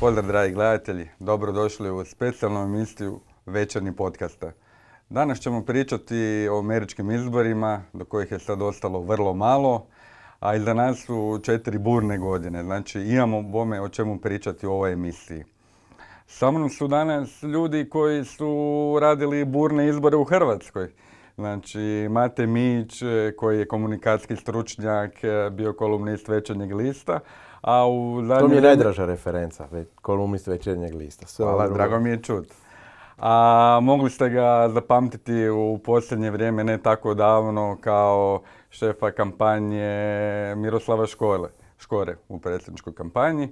Pozdrav dragi gledatelji, dobrodošli u specijalnu emisiju Večernji podcasta. Danas ćemo pričati o američkim izborima, do kojih je sad ostalo vrlo malo, a za nas su četiri burne godine. Znači imamo bome o čemu pričati u ovoj emisiji. Sa mnom su danas ljudi koji su radili burne izbore u Hrvatskoj. Znači, Mate Mić, e, koji je komunikacijski stručnjak, e, bio kolumnist Večernjeg lista, a u zadnje... To mi je najdraža referenca, kolumnist Večernjeg lista. Sve Hvala, drago mi je čut. A mogli ste ga zapamtiti u posljednje vrijeme, ne tako davno, kao šefa kampanje Miroslava Škole, Škore u predsjedničkoj kampanji.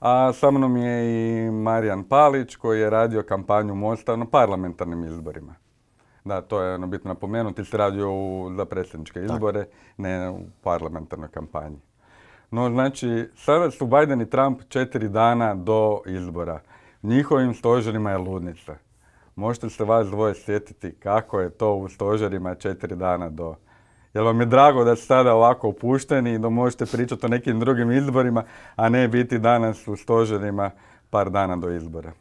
A sa mnom je i Marijan Palić koji je radio kampanju Mosta na parlamentarnim izborima. Da, to je ono bitno napomenuti, se radi u, za predsjedničke izbore, ne u parlamentarnoj kampanji. No, znači, sada su Biden i Trump četiri dana do izbora. Njihovim stožerima je ludnica. Možete se vas dvoje sjetiti kako je to u stožerima četiri dana do Jel vam je drago da ste sada ovako opušteni i da možete pričati o nekim drugim izborima, a ne biti danas u stožerima par dana do izbora? E,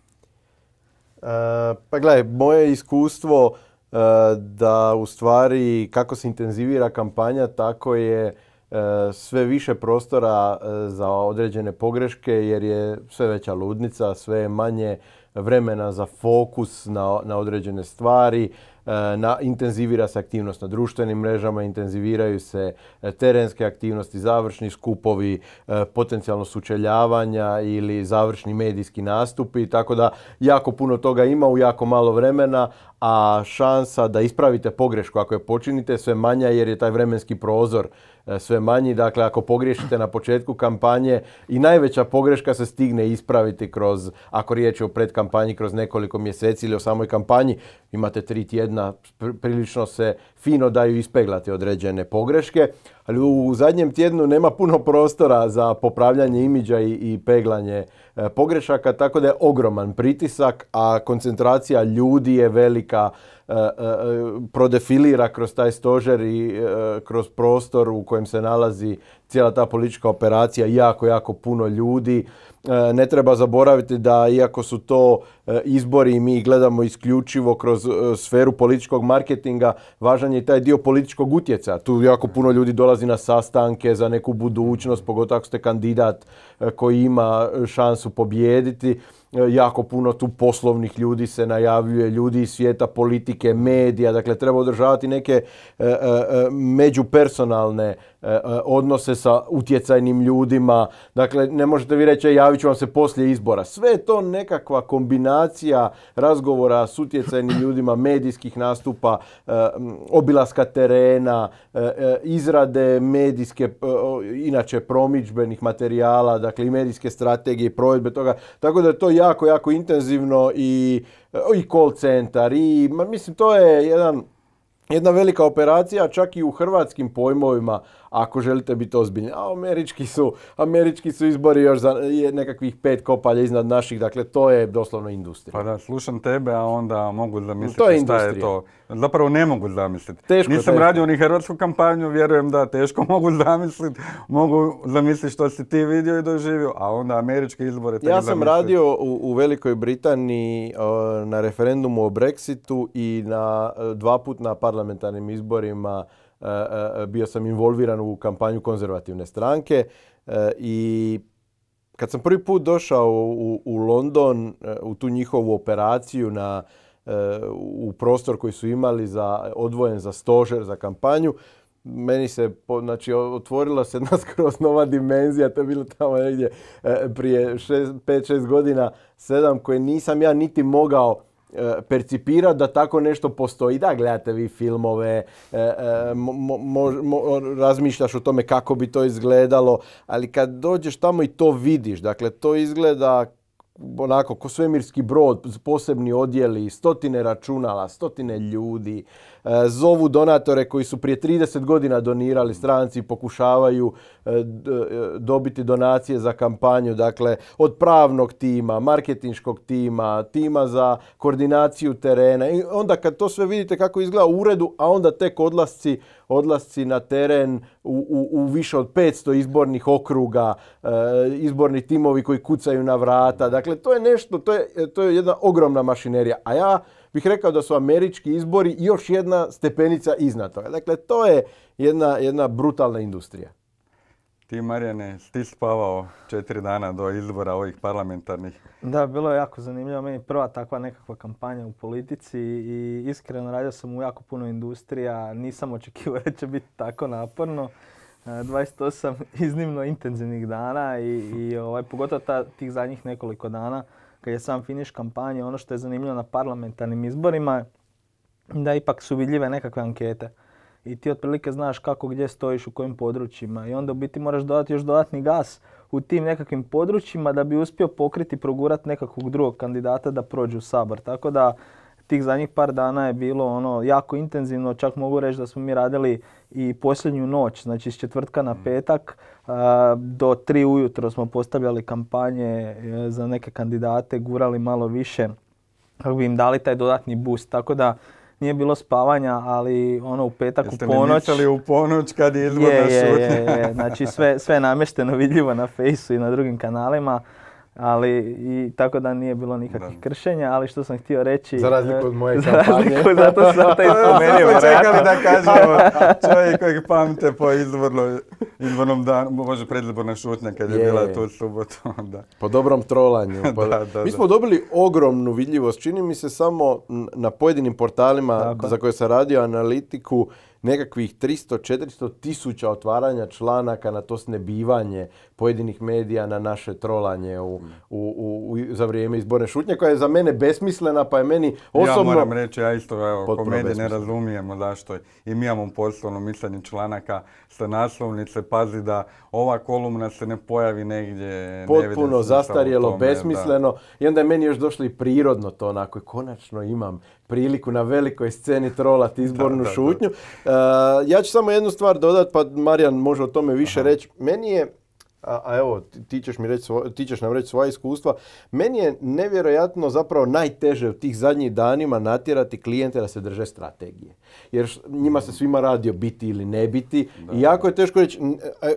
pa gledaj, moje iskustvo E, da u stvari kako se intenzivira kampanja, tako je e, sve više prostora e, za određene pogreške jer je sve veća ludnica, sve manje vremena za fokus na određene stvari. E, na, intenzivira se aktivnost na društvenim mrežama, intenziviraju se e, terenske aktivnosti, završni skupovi, e, potencijalno sučeljavanja ili završni medijski nastupi, tako da jako puno toga ima u jako malo vremena, a šansa da ispravite pogrešku ako je počinite sve manja jer je taj vremenski prozor E, sve manji. Dakle, ako pogriješite na početku kampanje i najveća pogreška se stigne ispraviti kroz, ako riječ je o predkampanji, kroz nekoliko mjeseci ili o samoj kampanji, imate tri tjedna, prilično se fino daju ispeglati određene pogreške, ali u zadnjem tjednu nema puno prostora za popravljanje imidža i, i peglanje E, pogrešaka, tako da je ogroman pritisak, a koncentracija ljudi je velika, e, e, prodefilira kroz taj stožer i kroz prostor u kojem se nalazi cijela ta politička operacija, jako, jako puno ljudi. E, ne treba zaboraviti da iako su to e, izbori i mi gledamo isključivo kroz e, sferu političkog marketinga, važan je i taj dio političkog utjecaja, Tu jako puno ljudi dolazi na sastanke za neku budućnost, pogotovo ako ste kandidat koji ima šansu pobijediti. E, jako puno tu poslovnih ljudi se najavljuje, ljudi iz svijeta politike, medija, dakle treba održavati neke e, e, međupersonalne odnose sa utjecajnim ljudima, dakle ne možete vi reći javit ću vam se poslije izbora. Sve je to nekakva kombinacija razgovora s utjecajnim ljudima, medijskih nastupa, obilaska terena, izrade medijske, inače promičbenih materijala, dakle i medijske strategije, provedbe toga, tako da je to jako, jako intenzivno i, e, i call center. i mislim to je jedan, jedna velika operacija čak i u hrvatskim pojmovima ako želite biti ozbiljni. A američki su, američki su izbori još za nekakvih pet kopalja iznad naših, dakle to je doslovno industrija. Pa da, slušam tebe, a onda mogu zamisliti to je šta je to. Zapravo ne mogu zamisliti. Teško, Nisam radio ni hrvatsku kampanju, vjerujem da teško mogu zamisliti. Mogu zamisliti što si ti vidio i doživio, a onda američke izbore. Ja sam radio u, Velikoj Britaniji na referendumu o Brexitu i na e, dva put na parlamentarnim izborima bio sam involviran u kampanju konzervativne stranke i kad sam prvi put došao u, London, u tu njihovu operaciju na, u prostor koji su imali za, odvojen za stožer, za kampanju, meni se, znači, otvorila se jedna skroz nova dimenzija, to je bilo tamo negdje e, prije 5-6 godina, sedam koje nisam ja niti mogao E, percipira da tako nešto postoji. Da, gledate vi filmove, e, e, razmišljaš o tome kako bi to izgledalo, ali kad dođeš tamo i to vidiš, dakle to izgleda onako ko svemirski brod, posebni odjeli, stotine računala, stotine ljudi, E, zovu donatore koji su prije 30 godina donirali stranci pokušavaju e, e, dobiti donacije za kampanju, dakle od pravnog tima, marketinškog tima, tima za koordinaciju terena i onda kad to sve vidite kako izgleda u uredu, a onda tek odlasci odlasci na teren u, više od 500 izbornih okruga, izborni timovi koji kucaju na vrata. Dakle, to je nešto, to je, to je jedna ogromna mašinerija. A ja bih rekao da su američki izbori još jedna stepenica iznad toga. Dakle, to je jedna, jedna brutalna industrija. Ti, Marijane, ti spavao četiri dana do izbora ovih parlamentarnih. Da, bilo je jako zanimljivo. Meni prva takva nekakva kampanja u politici i iskreno radio sam u jako puno industrija. Nisam očekivao da će biti tako naporno. 28 e, iznimno intenzivnih dana i, ovaj, pogotovo tih zadnjih nekoliko dana kad je sam finiš kampanje, ono što je zanimljivo na parlamentarnim izborima, da ipak su vidljive nekakve ankete. I ti otprilike znaš kako gdje stojiš u kojim područjima i onda u biti moraš dodati još dodatni gas u tim nekakvim područjima da bi uspio pokriti i progurati nekakvog drugog kandidata da prođe u sabor. Tako da tih zadnjih par dana je bilo ono jako intenzivno, čak mogu reći da smo mi radili i posljednju noć, znači s četvrtka na mm. petak do tri ujutro smo postavljali kampanje e, za neke kandidate, gurali malo više kako bi im dali taj dodatni boost, tako da nije bilo spavanja, ali ono u petak u ponoć... Jeste u ponoć kad je znači sve, je namješteno vidljivo na fejsu i na drugim kanalima ali i tako da nije bilo nikakvih da. kršenja, ali što sam htio reći... Za razliku od moje za Razliku, zato sam te spomenuo. čekali da kažemo čovjek kojeg pamte po izvorno, izvornom danu, može predliborna šutnja kad je, je bila tu subotu. Da. Po dobrom trolanju. Po... da, da, Mi smo dobili ogromnu vidljivost, čini mi se samo na pojedinim portalima za koje sam radio analitiku, nekakvih 300-400 tisuća otvaranja članaka na to snebivanje pojedinih medija na naše trolanje mm. u, u, za vrijeme izborne šutnje koja je za mene besmislena pa je meni osobno... Ja moram reći, ja isto evo, ne razumijemo zašto je. I mi imamo poslovno mislanje članaka sa naslovnice, pazi da ova kolumna se ne pojavi negdje. Potpuno zastarjelo, besmisleno. I onda je meni još došlo i prirodno to onako, konačno imam priliku na velikoj sceni trolati izbornu šutnju. E, ja ću samo jednu stvar dodati, pa Marijan može o tome više reći. Meni je a, a evo, ti ćeš, mi reći nam reći svoja iskustva. Meni je nevjerojatno zapravo najteže u tih zadnjih danima natjerati klijente da se drže strategije. Jer njima se mhm. svima radi o biti ili ne biti. I jako je teško reći, e, e,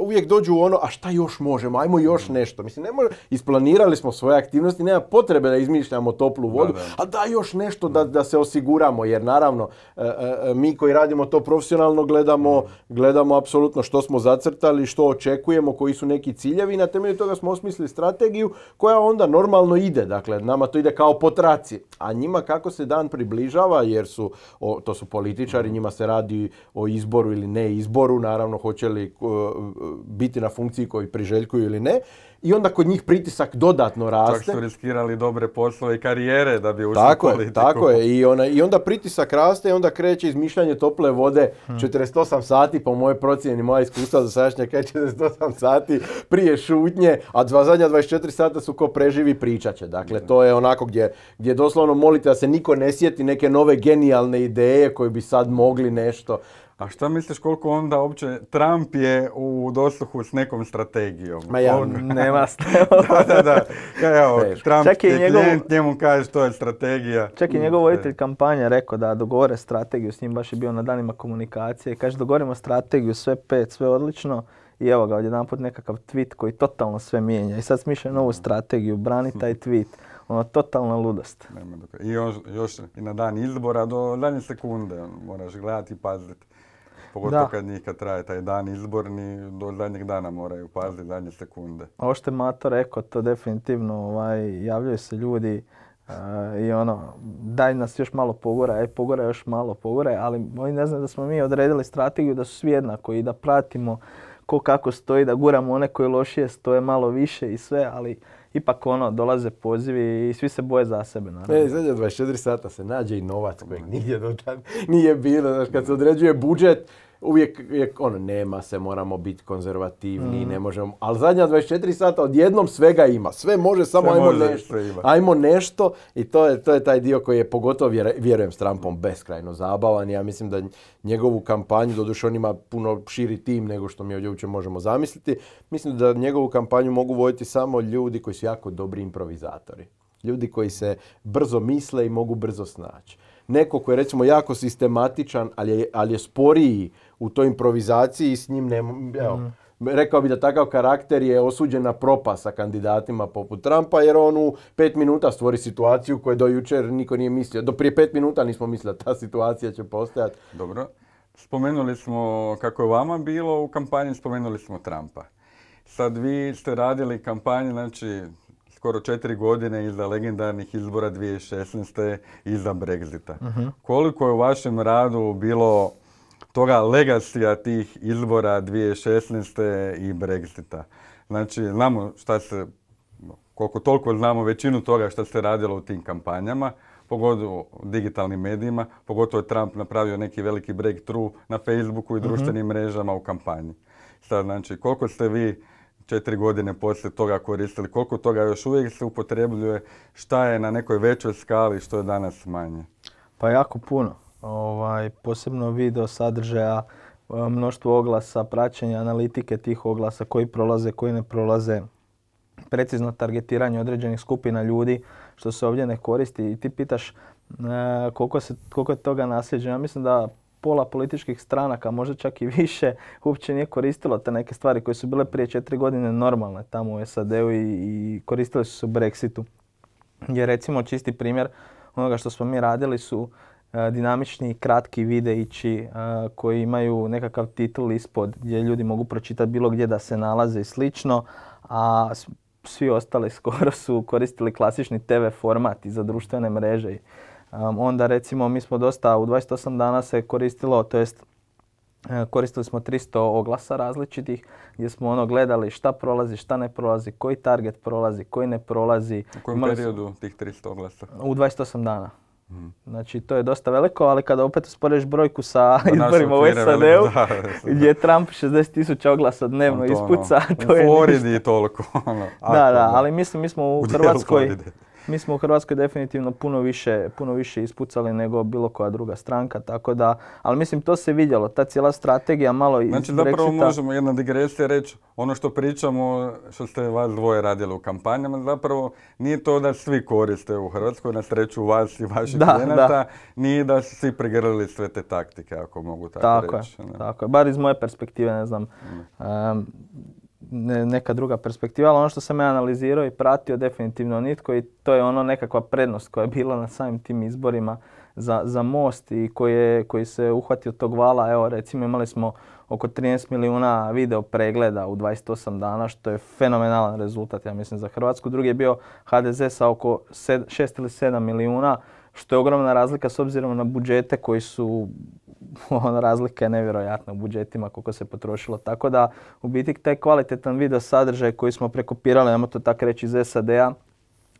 uvijek dođu u ono, a šta još možemo, ajmo još mhm. nešto. Mislim, ne može, isplanirali smo svoje aktivnosti, nema potrebe da izmišljamo toplu vodu, da, da. a da još nešto da, da se osiguramo. Jer naravno, e, mi koji radimo to profesionalno gledamo, mhm. gledamo apsolutno što smo zacrtali, što očekujemo, koji su neki ciljevi i na temelju toga smo osmislili strategiju koja onda normalno ide. Dakle, nama to ide kao potraci. A njima kako se dan približava, jer su, to su političari, mhm. njima se radi o izboru ili ne izboru, naravno hoće li biti na funkciji koji priželjkuju ili ne i onda kod njih pritisak dodatno raste. Čak su riskirali dobre poslove i karijere da bi ušli tako politiku. Je, tako je, I, ona, i onda pritisak raste i onda kreće izmišljanje tople vode hmm. 48 sati, po mojoj procjeni, moja iskustva za sadašnje četrdeset 48 sati prije šutnje, a dva zadnja 24 sata su ko preživi pričaće. Dakle, to je onako gdje, gdje doslovno molite da se niko ne sjeti neke nove genijalne ideje koje bi sad mogli nešto. A šta misliš koliko onda uopće Trump je u dosluhu s nekom strategijom? Ma ja, On... nema da, da, da. evo, Trump je njegov... njemu kaže to je strategija. Čak i njegov voditelj kampanje rekao da dogovore strategiju, s njim baš je bio na danima komunikacije. Kaže dogovorimo strategiju, sve pet, sve odlično. I evo ga, odjedan put nekakav tweet koji totalno sve mijenja. I sad smišlja novu strategiju, brani taj tweet. Ono, totalna ludost. I još, još i na dan izbora do zadnje sekunde ono, moraš gledati i paziti. Pogotovo kad njih kad traje taj dan izborni, do zadnjeg dana moraju paziti, zadnje sekunde. Ovo što je Mato rekao, to definitivno ovaj, javljaju se ljudi e, i ono, daj nas još malo pogore, aj pogore još malo pogore, ali oni ne znaju da smo mi odredili strategiju da su svi jednako i da pratimo ko kako stoji, da guramo one koji lošije stoje malo više i sve, ali ipak ono, dolaze pozivi i svi se boje za sebe. Naravno. E, znači, 24 sata se nađe i novac kojeg nigdje do tad nije bilo. Znaš, kad se određuje budžet, uvijek, je ono, nema se, moramo biti konzervativni, mhm. ne možemo, ali zadnja 24 sata odjednom svega ima, sve može, samo sve ajmo nešto, ajmo nešto i to je, to je taj dio koji je pogotovo, vjerujem, s Trumpom beskrajno zabavan, ja mislim da njegovu kampanju, doduše on ima puno širi tim nego što mi ovdje uopće možemo zamisliti, mislim da njegovu kampanju mogu voditi samo ljudi koji su jako dobri improvizatori. Ljudi koji se brzo misle i mogu brzo snaći. Neko koji je recimo jako sistematičan, ali je, ali je sporiji u toj improvizaciji i s njim evo, mhm. Rekao bi da takav karakter je osuđen na propa sa kandidatima poput Trumpa jer on u pet minuta stvori situaciju koju do jučer niko nije mislio. Do prije pet minuta nismo mislili da ta situacija će postojati. Dobro. Spomenuli smo kako je vama bilo u kampanji, spomenuli smo Trumpa. Sad vi ste radili kampanju, znači skoro četiri godine iza legendarnih izbora 2016. iza Brexita. Uh-huh. Koliko je u vašem radu bilo toga legacija tih izbora 2016. i Brexita. Znači, znamo šta se, koliko toliko znamo većinu toga što se radilo u tim kampanjama, pogotovo digitalnim medijima, pogotovo je Trump napravio neki veliki breakthrough na Facebooku i mhm. društvenim mrežama u kampanji. Sad, znači, koliko ste vi četiri godine poslije toga koristili, koliko toga još uvijek se upotrebljuje, šta je na nekoj većoj skali, što je danas manje? Pa jako puno ovaj, posebno video sadržaja, e, mnoštvo oglasa, praćenja, analitike tih oglasa, koji prolaze, koji ne prolaze, precizno targetiranje određenih skupina ljudi, što se ovdje ne koristi. I ti pitaš e, koliko, je toga nasljeđeno. Ja mislim da pola političkih stranaka, možda čak i više, uopće nije koristilo te neke stvari koje su bile prije četiri godine normalne tamo u SAD-u i, i koristile su se u Brexitu. Jer recimo čisti primjer onoga što smo mi radili su E, dinamični, kratki videići e, koji imaju nekakav titul ispod gdje ljudi mogu pročitati bilo gdje da se nalaze i slično, a svi ostali skoro su koristili klasični TV format i za društvene mreže. E, onda recimo mi smo dosta, u 28 dana se koristilo, to jest Koristili smo 300 oglasa različitih gdje smo ono gledali šta prolazi, šta ne prolazi, koji target prolazi, koji ne prolazi. U kojem periodu tih 300 oglasa? U 28 dana. Znači to je dosta veliko, ali kada opet usporeš brojku sa izborima u SAD-u, gdje Trump 60 tisuća oglasa dnevno ispuca, ono, to je... U Floridi toliko. Ono, da, da, ali mislim mi smo u Hrvatskoj, mi smo u Hrvatskoj definitivno puno više, puno više ispucali nego bilo koja druga stranka, tako da, ali mislim to se vidjelo, ta cijela strategija malo iz Znači zapravo možemo jedna digresija reći, ono što pričamo, što ste vas dvoje radili u kampanjama, zapravo nije to da svi koriste u Hrvatskoj, na sreću vas i vaših klijenata, nije da su svi prigrlili sve te taktike, ako mogu tako, tako Je, tako je, bar iz moje perspektive, ne znam neka druga perspektiva, ali ono što sam ja analizirao i pratio definitivno nitko i to je ono nekakva prednost koja je bila na samim tim izborima za, za most i koji, je, koji se uhvatio tog vala. Evo recimo imali smo oko 13 milijuna video pregleda u 28 dana što je fenomenalan rezultat ja mislim za Hrvatsku. Drugi je bio HDZ sa oko 6 ili 7 milijuna što je ogromna razlika s obzirom na budžete koji su ono, razlika je nevjerojatna u budžetima koliko se potrošilo. Tako da u biti taj kvalitetan video sadržaj koji smo prekopirali, ajmo to tako reći, iz SAD-a,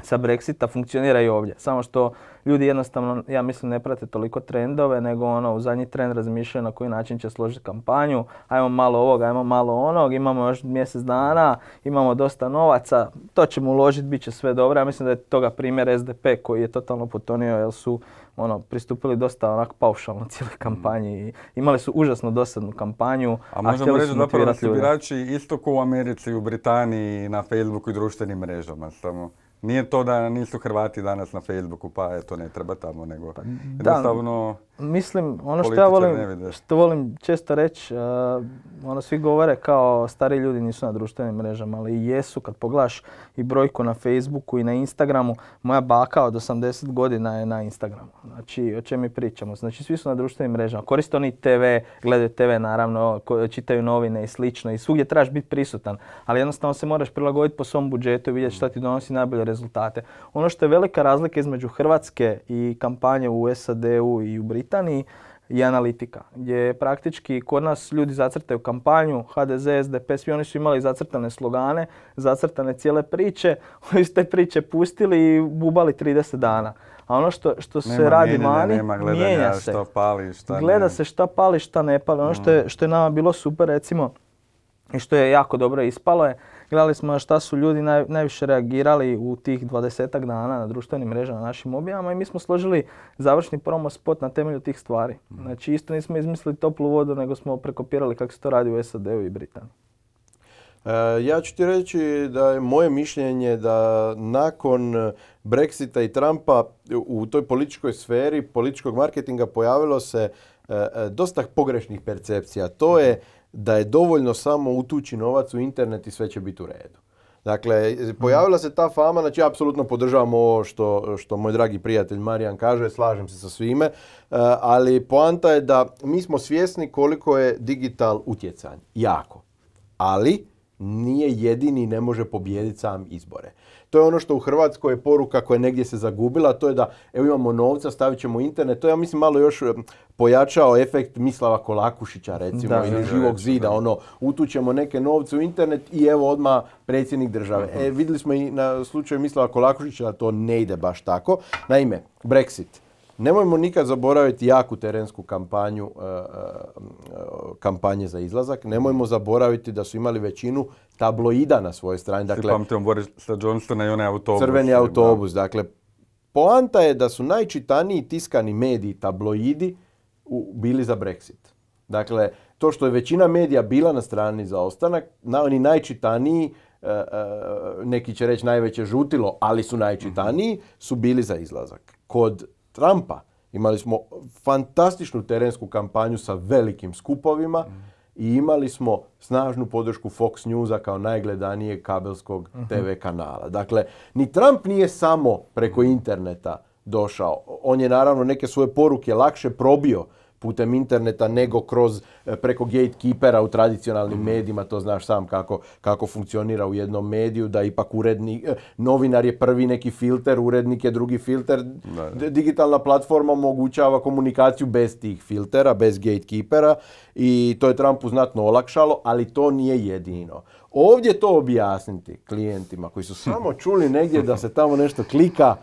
sa Brexita funkcionira i ovdje. Samo što ljudi jednostavno, ja mislim, ne prate toliko trendove, nego ono, u zadnji trend razmišljaju na koji način će složiti kampanju. Ajmo malo ovoga, ajmo malo onog, imamo još mjesec dana, imamo dosta novaca, to ćemo uložiti, bit će sve dobro. Ja mislim da je toga primjer SDP koji je totalno potonio jer su ono, pristupili dosta onako paušalno cijeloj mm. kampanji. Imali su užasno dosadnu kampanju. A možemo reći zapravo da su birači isto u Americi, u Britaniji, na Facebooku i društvenim mrežama. Samo nije to da nisu Hrvati danas na Facebooku, pa eto ne treba tamo, nego pa, jednostavno... Mislim, ono što ja volim, što volim često reći, ono svi govore kao stari ljudi nisu na društvenim mrežama, ali jesu kad poglaš i brojku na Facebooku i na Instagramu. Moja baka od 80 godina je na Instagramu. Znači, o čem mi pričamo? Znači, svi su na društvenim mrežama. Koriste oni TV, gledaju TV naravno, čitaju novine i slično i svugdje trebaš biti prisutan. Ali jednostavno se moraš prilagoditi po svom budžetu i vidjeti šta ti donosi najbolje rezultate. Ono što je velika razlika između Hrvatske i kampanje u SAD-u i u pitani i analitika. Gdje praktički kod nas ljudi zacrtaju kampanju, HDZ, SDP, svi oni su imali zacrtane slogane, zacrtane cijele priče, oni su te priče pustili i bubali 30 dana. A ono što, što se radi mani, mijenja se. Gleda se šta pali, šta ne pali. Ono mm. što je nama bilo super recimo i što je jako dobro ispalo je Gledali smo šta su ljudi najviše reagirali u tih 20 dana na društvenim mrežama, na našim objavama i mi smo složili završni promo spot na temelju tih stvari. Mhm. Znači isto nismo izmislili toplu vodu nego smo prekopirali kako se to radi u SAD-u i Britaniji. E, ja ću ti reći da je moje mišljenje da nakon Brexita i Trumpa u toj političkoj sferi političkog marketinga pojavilo se e, e, dosta pogrešnih percepcija. To je da je dovoljno samo utući novac u internet i sve će biti u redu. Dakle, pojavila se ta fama, znači ja apsolutno podržavam ovo što, što moj dragi prijatelj Marijan kaže, slažem se sa svime, e, ali poanta je da mi smo svjesni koliko je digital utjecan, jako, ali nije jedini ne može pobijediti sam izbore. To je ono što u Hrvatskoj je poruka koja je negdje se zagubila, to je da evo imamo novca, stavit ćemo internet. To ja mislim malo još pojačao efekt Mislava Kolakušića recimo ili živog zida, ono utućemo neke novce u internet i evo odmah predsjednik države. Mhm. E, vidjeli smo i na slučaju Mislava Kolakušića da to ne ide baš tako. Naime, Brexit. Nemojmo nikad zaboraviti jaku terensku kampanju, e, e, e, kampanje za izlazak. Nemojmo zaboraviti da su imali većinu tabloida na svojoj strani. Dakle, pamtim sa Johnstona i onaj autobus. Crveni autobus. Dakle, poanta je da su najčitaniji tiskani mediji, tabloidi, bili za Brexit. Dakle, to što je većina medija bila na strani za ostanak, oni najčitaniji, neki će reći najveće žutilo, ali su najčitaniji, mhm. su bili za izlazak. Kod Trumpa. Imali smo fantastičnu terensku kampanju sa velikim skupovima i imali smo snažnu podršku Fox Newsa kao najgledanije kabelskog mhm. TV kanala. Dakle, ni Trump nije samo preko interneta došao. On je naravno neke svoje poruke lakše probio putem interneta nego kroz e, preko gatekeepera u tradicionalnim mhm. medijima, to znaš sam kako, kako funkcionira u jednom mediju, da ipak urednik, e, novinar je prvi neki filter, urednik je drugi filter. Digitalna platforma omogućava komunikaciju bez tih filtera, bez gatekeepera i to je Trumpu znatno olakšalo, ali to nije jedino. Ovdje to objasniti klijentima koji su samo čuli negdje da se tamo nešto klika,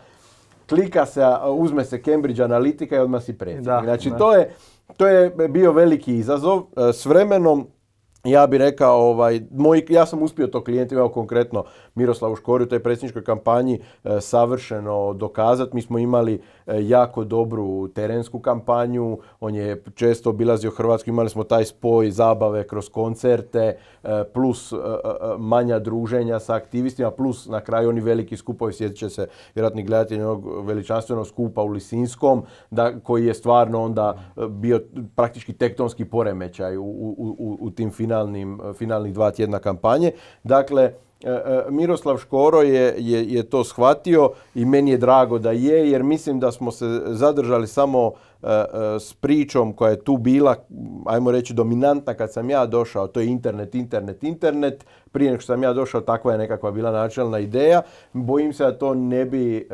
klika se, uzme se Cambridge analitika i odmah si predsjednik. Znači, to je, to je bio veliki izazov. E, s vremenom, ja bih rekao, ovaj, moj, ja sam uspio to klijentima, evo konkretno Miroslavu Škoriju, u toj predsjedničkoj kampanji, e, savršeno dokazati. Mi smo imali E, jako dobru terensku kampanju, on je često obilazio Hrvatsku, imali smo taj spoj zabave kroz koncerte, e, plus e, manja druženja sa aktivistima, plus na kraju oni veliki skupovi, sjetit će se vjerojatni gledatelji onog veličanstvenog skupa u Lisinskom, koji je stvarno onda bio praktički tektonski poremećaj u, tim finalnim, finalnih dva tjedna kampanje. Dakle, E, e, Miroslav Škoro je, je, je to shvatio i meni je drago da je jer mislim da smo se zadržali samo e, s pričom koja je tu bila, ajmo reći, dominantna kad sam ja došao, to je internet, internet, internet. Prije nego što sam ja došao, takva je nekakva bila načelna ideja. Bojim se da to ne bi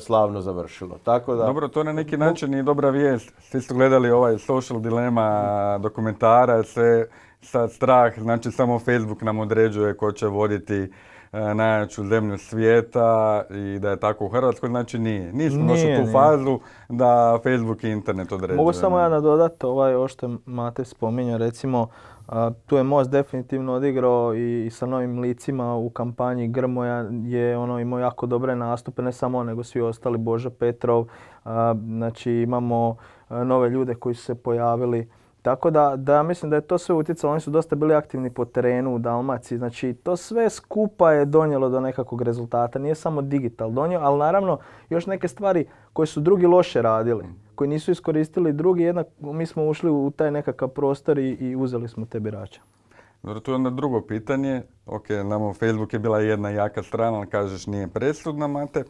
slavno završilo. Tako da... Dobro, to na neki način i dobra vijest. Svi su gledali ovaj social dilema dokumentara, sve sad strah, znači samo Facebook nam određuje ko će voditi e, najjaču zemlju svijeta i da je tako u Hrvatskoj, znači nije. Nismo došli tu fazu da Facebook i internet određuje. Mogu samo ja nadodati ovaj ovo što je Mate spominjao, recimo tu je Most definitivno odigrao i, sa novim licima u kampanji Grmoja je ono imao jako dobre nastupe, ne samo nego svi ostali, Boža Petrov, znači imamo nove ljude koji su se pojavili tako da, da mislim da je to sve utjecalo, oni su dosta bili aktivni po terenu u Dalmaciji, znači to sve skupa je donijelo do nekakvog rezultata, nije samo digital donio, ali naravno još neke stvari koje su drugi loše radili, koji nisu iskoristili drugi, jednak mi smo ušli u taj nekakav prostor i, i uzeli smo te birače. Dobro, tu je onda drugo pitanje, ok, nama Facebook je bila jedna jaka strana, ali kažeš nije presudna, mate,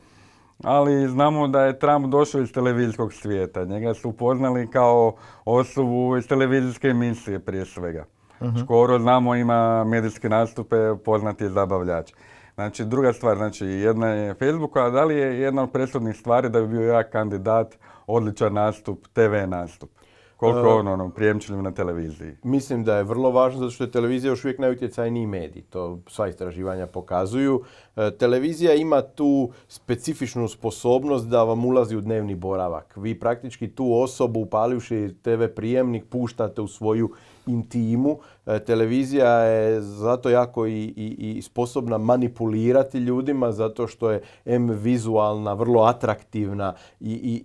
ali znamo da je Trump došao iz televizijskog svijeta. Njega su upoznali kao osobu iz televizijske emisije prije svega. Mhm. Skoro Škoro znamo ima medijske nastupe, poznati je zabavljač. Znači druga stvar, znači jedna je Facebook, a da li je jedna od presudnih stvari da bi bio ja kandidat odličan nastup, TV nastup koliko e, ono, ono na televiziji. Mislim da je vrlo važno zato što je televizija još uvijek najutjecajniji medij. To sva istraživanja pokazuju. E, televizija ima tu specifičnu sposobnost da vam ulazi u dnevni boravak. Vi praktički tu osobu upalivši TV prijemnik puštate u svoju intimu. E, televizija je zato jako i, sposobna manipulirati ljudima zato što je M vizualna, vrlo atraktivna i,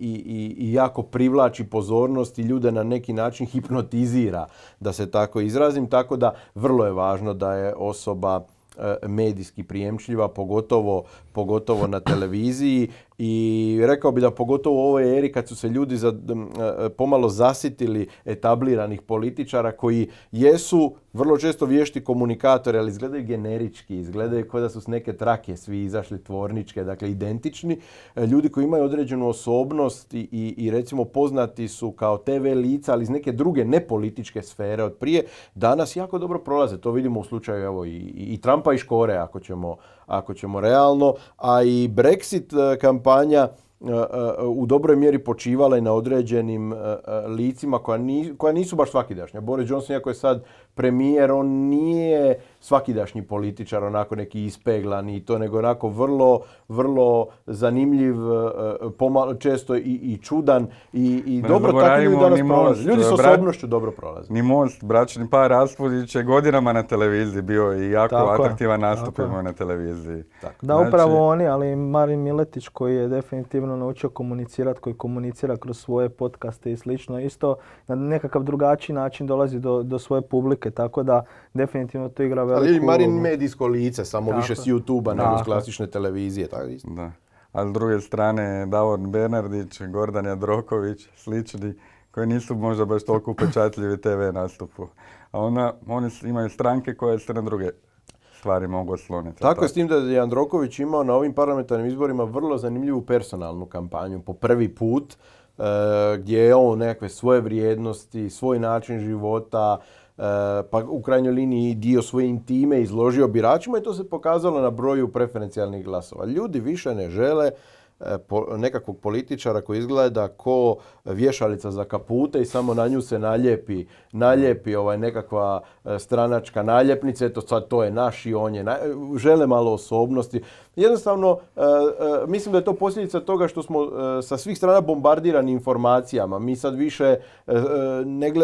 i jako privlači pozornost i ljude na neki način hipnotizira, da se tako izrazim, tako da vrlo je važno da je osoba e, medijski prijemčljiva, pogotovo, pogotovo na televiziji i rekao bi da pogotovo u ovoj eri kad su se ljudi za, e, pomalo zasitili etabliranih političara koji jesu vrlo često vješti komunikatori, ali izgledaju generički, izgledaju kao da su s neke trake svi izašli tvorničke, dakle identični. E, ljudi koji imaju određenu osobnost i, i, recimo poznati su kao TV lica, ali iz neke druge nepolitičke sfere od prije, danas jako dobro prolaze. To vidimo u slučaju evo, i, i Trumpa i Škore, ako ćemo ako ćemo realno, a i Brexit e, kampanja e, e, u dobroj mjeri počivala i na određenim licima koja nisu, baš svakidašnja. Boris Johnson, iako je sad premijer, on nije svakidašnji političar, onako neki ispeglan i to, nego onako vrlo, vrlo zanimljiv, e, pomalo, često i, i čudan i, i dobro tako ljudi danas prolaze. Ljudi s osobnošću dobro prolaze. Ni Most, bračni par Raspudić je godinama na televiziji bio i jako atraktivan nastup imao na televiziji. Da, znači- upravo oni, ali Marin Miletić koji je definitivno naučio komunicirati, koji komunicira kroz svoje podcaste i slično, isto na nekakav drugačiji način dolazi do, do svoje publike tako da definitivno to igra veliku Ali Marin medijsko lice, samo više s YouTube-a nego s klasične televizije. Tako Da. A s druge strane Davor Bernardić, Gordan Jadroković, slični koji nisu možda baš toliko upečatljivi TV nastupu. A onda oni imaju stranke koje se na druge stvari mogu osloniti. Tako, je, s tim da je Jandroković imao na ovim parlamentarnim izborima vrlo zanimljivu personalnu kampanju po prvi put. Eh, gdje je on nekakve svoje vrijednosti, svoj način života, E, pa u krajnjoj liniji dio svoje intime izložio biračima i to se pokazalo na broju preferencijalnih glasova. Ljudi više ne žele E, nekakvog političara koji izgleda ko vješalica za kapute i samo na nju se naljepi, naljepi ovaj nekakva e, stranačka naljepnica, eto sad to je naš i on je, žele malo osobnosti. Jednostavno, e, mislim da je to posljedica toga što smo sa svih strana bombardirani informacijama. Mi sad više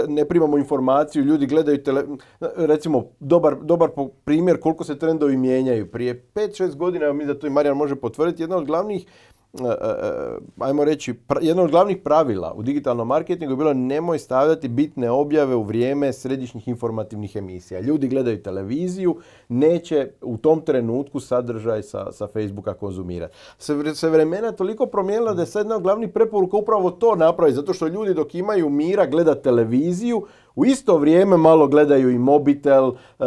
ne, primamo informaciju, ljudi gledaju, tele... recimo, dobar, dobar primjer koliko se trendovi mijenjaju. Prije 5-6 godina, mislim da to i Marijan može potvrditi, jedna od glavnih E, e, e, ajmo reći, jedno od glavnih pravila u digitalnom marketingu je bilo nemoj stavljati bitne objave u vrijeme središnjih informativnih emisija. Ljudi gledaju televiziju, neće u tom trenutku sadržaj sa, sa Facebooka konzumirati. Se, se vremena toliko promijenila da je sad jedna od glavnih preporuka upravo to napravi, zato što ljudi dok imaju mira gleda televiziju, u isto vrijeme malo gledaju i mobitel, e,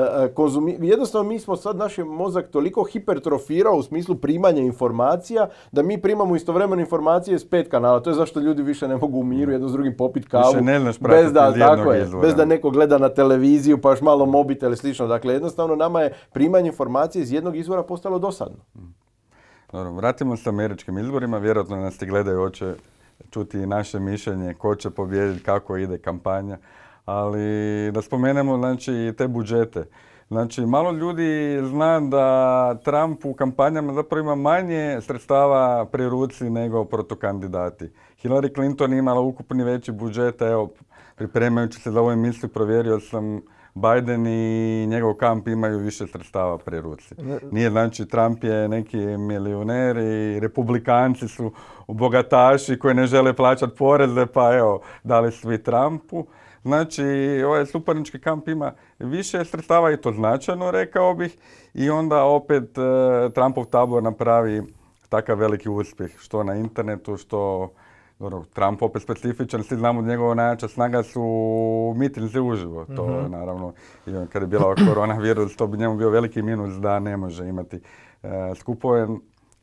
e, jednostavno mi smo sad naš mozak toliko hipertrofirao u smislu primanja informacija da mi primamo istovremeno informacije s pet kanala. To je zašto ljudi više ne mogu u miru jedno s drugim popiti kavu. bez da, tako bez da neko gleda na televiziju pa još malo mobitel i slično. Dakle, jednostavno nama je primanje informacije iz jednog izvora postalo dosadno. Mm. Dobro, vratimo se američkim izborima. Vjerojatno nas ti gledaju, hoće čuti i naše mišljenje, ko će pobijediti, kako ide kampanja. Ali da spomenemo znači, te budžete. Znači, malo ljudi zna da Trump u kampanjama zapravo ima manje sredstava pri ruci nego protukandidati. Hillary Clinton imala ukupni veći budžet, evo, pripremajući se za ovu emisiju provjerio sam Biden i njegov kamp imaju više sredstava pri ruci. Nije znači Trump je neki milioner i republikanci su bogataši koji ne žele plaćati poreze, pa evo, dali svi Trumpu. Znači, ovaj suparnički kamp ima više sredstava i to značajno, rekao bih. I onda opet e, Trumpov tabor napravi takav veliki uspjeh, što na internetu, što... Dobro, Trump opet specifičan, svi znamo da njegova najjača snaga su mitinzi uživo. To mhm. naravno, kad je bila koronavirus, to bi njemu bio veliki minus da ne može imati e, skupove.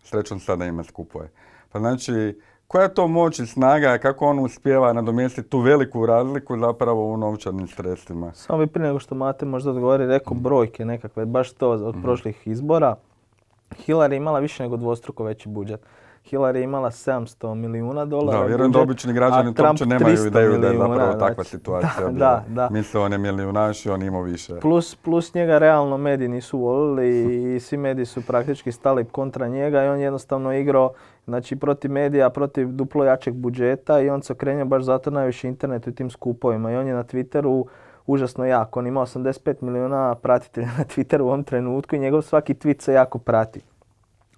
Srećom sada ima skupove. Pa znači, koja je to moć i snaga, kako on uspjeva nadomjestiti tu veliku razliku zapravo u novčanim sredstvima? Samo bi prije nego što Mate možda odgovori, rekao mhm. brojke nekakve, baš to od mhm. prošlih izbora. Hillary je imala više nego dvostruko veći budžet. Hillary je imala 700 milijuna dolara. Da, vjerujem da obični građani to uopće nemaju ideju da je zapravo znači, takva situacija da, bila. Da, da. Misle on je milijunaš i on imao više. Plus, plus njega realno mediji nisu volili i svi mediji su praktički stali kontra njega i on jednostavno igrao Znači protiv medija, protiv duplo jačeg budžeta i on se okrenio baš zato najviše internetu i tim skupovima. I on je na Twitteru užasno jako. On ima 85 milijuna pratitelja na Twitteru u ovom trenutku i njegov svaki tweet se jako prati.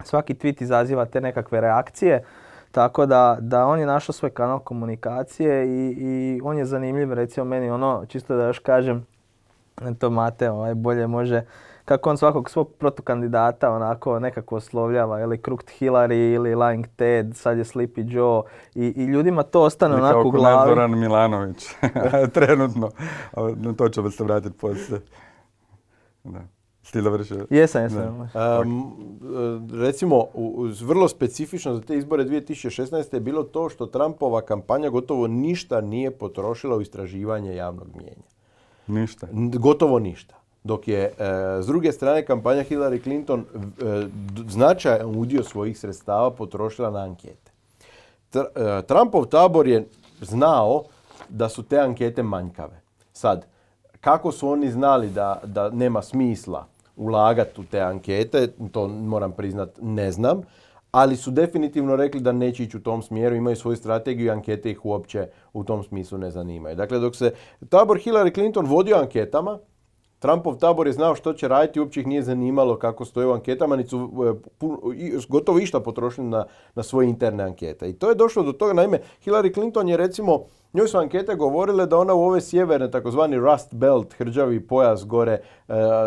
Svaki tweet izaziva te nekakve reakcije. Tako da, da on je našao svoj kanal komunikacije i, i on je zanimljiv recimo meni ono, čisto da još kažem, to Mate ovaj, bolje može kako on svakog svog protukandidata onako nekako oslovljava, ili Crooked Hillary ili Lying Ted, sad je Sleepy Joe i, i ljudima to ostane onako u glavi. Milanović, trenutno, na to ćemo se vratiti poslije. Da. Jesam, jesam. Um, recimo, vrlo specifično za te izbore 2016. je bilo to što Trumpova kampanja gotovo ništa nije potrošila u istraživanje javnog mijenja. Ništa? Gotovo ništa. Dok je e, s druge strane kampanja Hillary Clinton e, značajan udio svojih sredstava potrošila na ankete. E, Trumpov tabor je znao da su te ankete manjkave. Sad, kako su oni znali da, da nema smisla ulagati u te ankete, to moram priznat ne znam, ali su definitivno rekli da neće ići u tom smjeru, imaju svoju strategiju i ankete ih uopće u tom smislu ne zanimaju. Dakle, dok se tabor Hillary Clinton vodio anketama, Trumpov tabor je znao što će raditi, uopće ih nije zanimalo kako stoje u anketama, niti su e, gotovo išta potrošili na, svoje interne ankete. I to je došlo do toga, naime, Hillary Clinton je recimo, njoj su ankete govorile da ona u ove sjeverne, takozvani Rust Belt, hrđavi pojas gore e,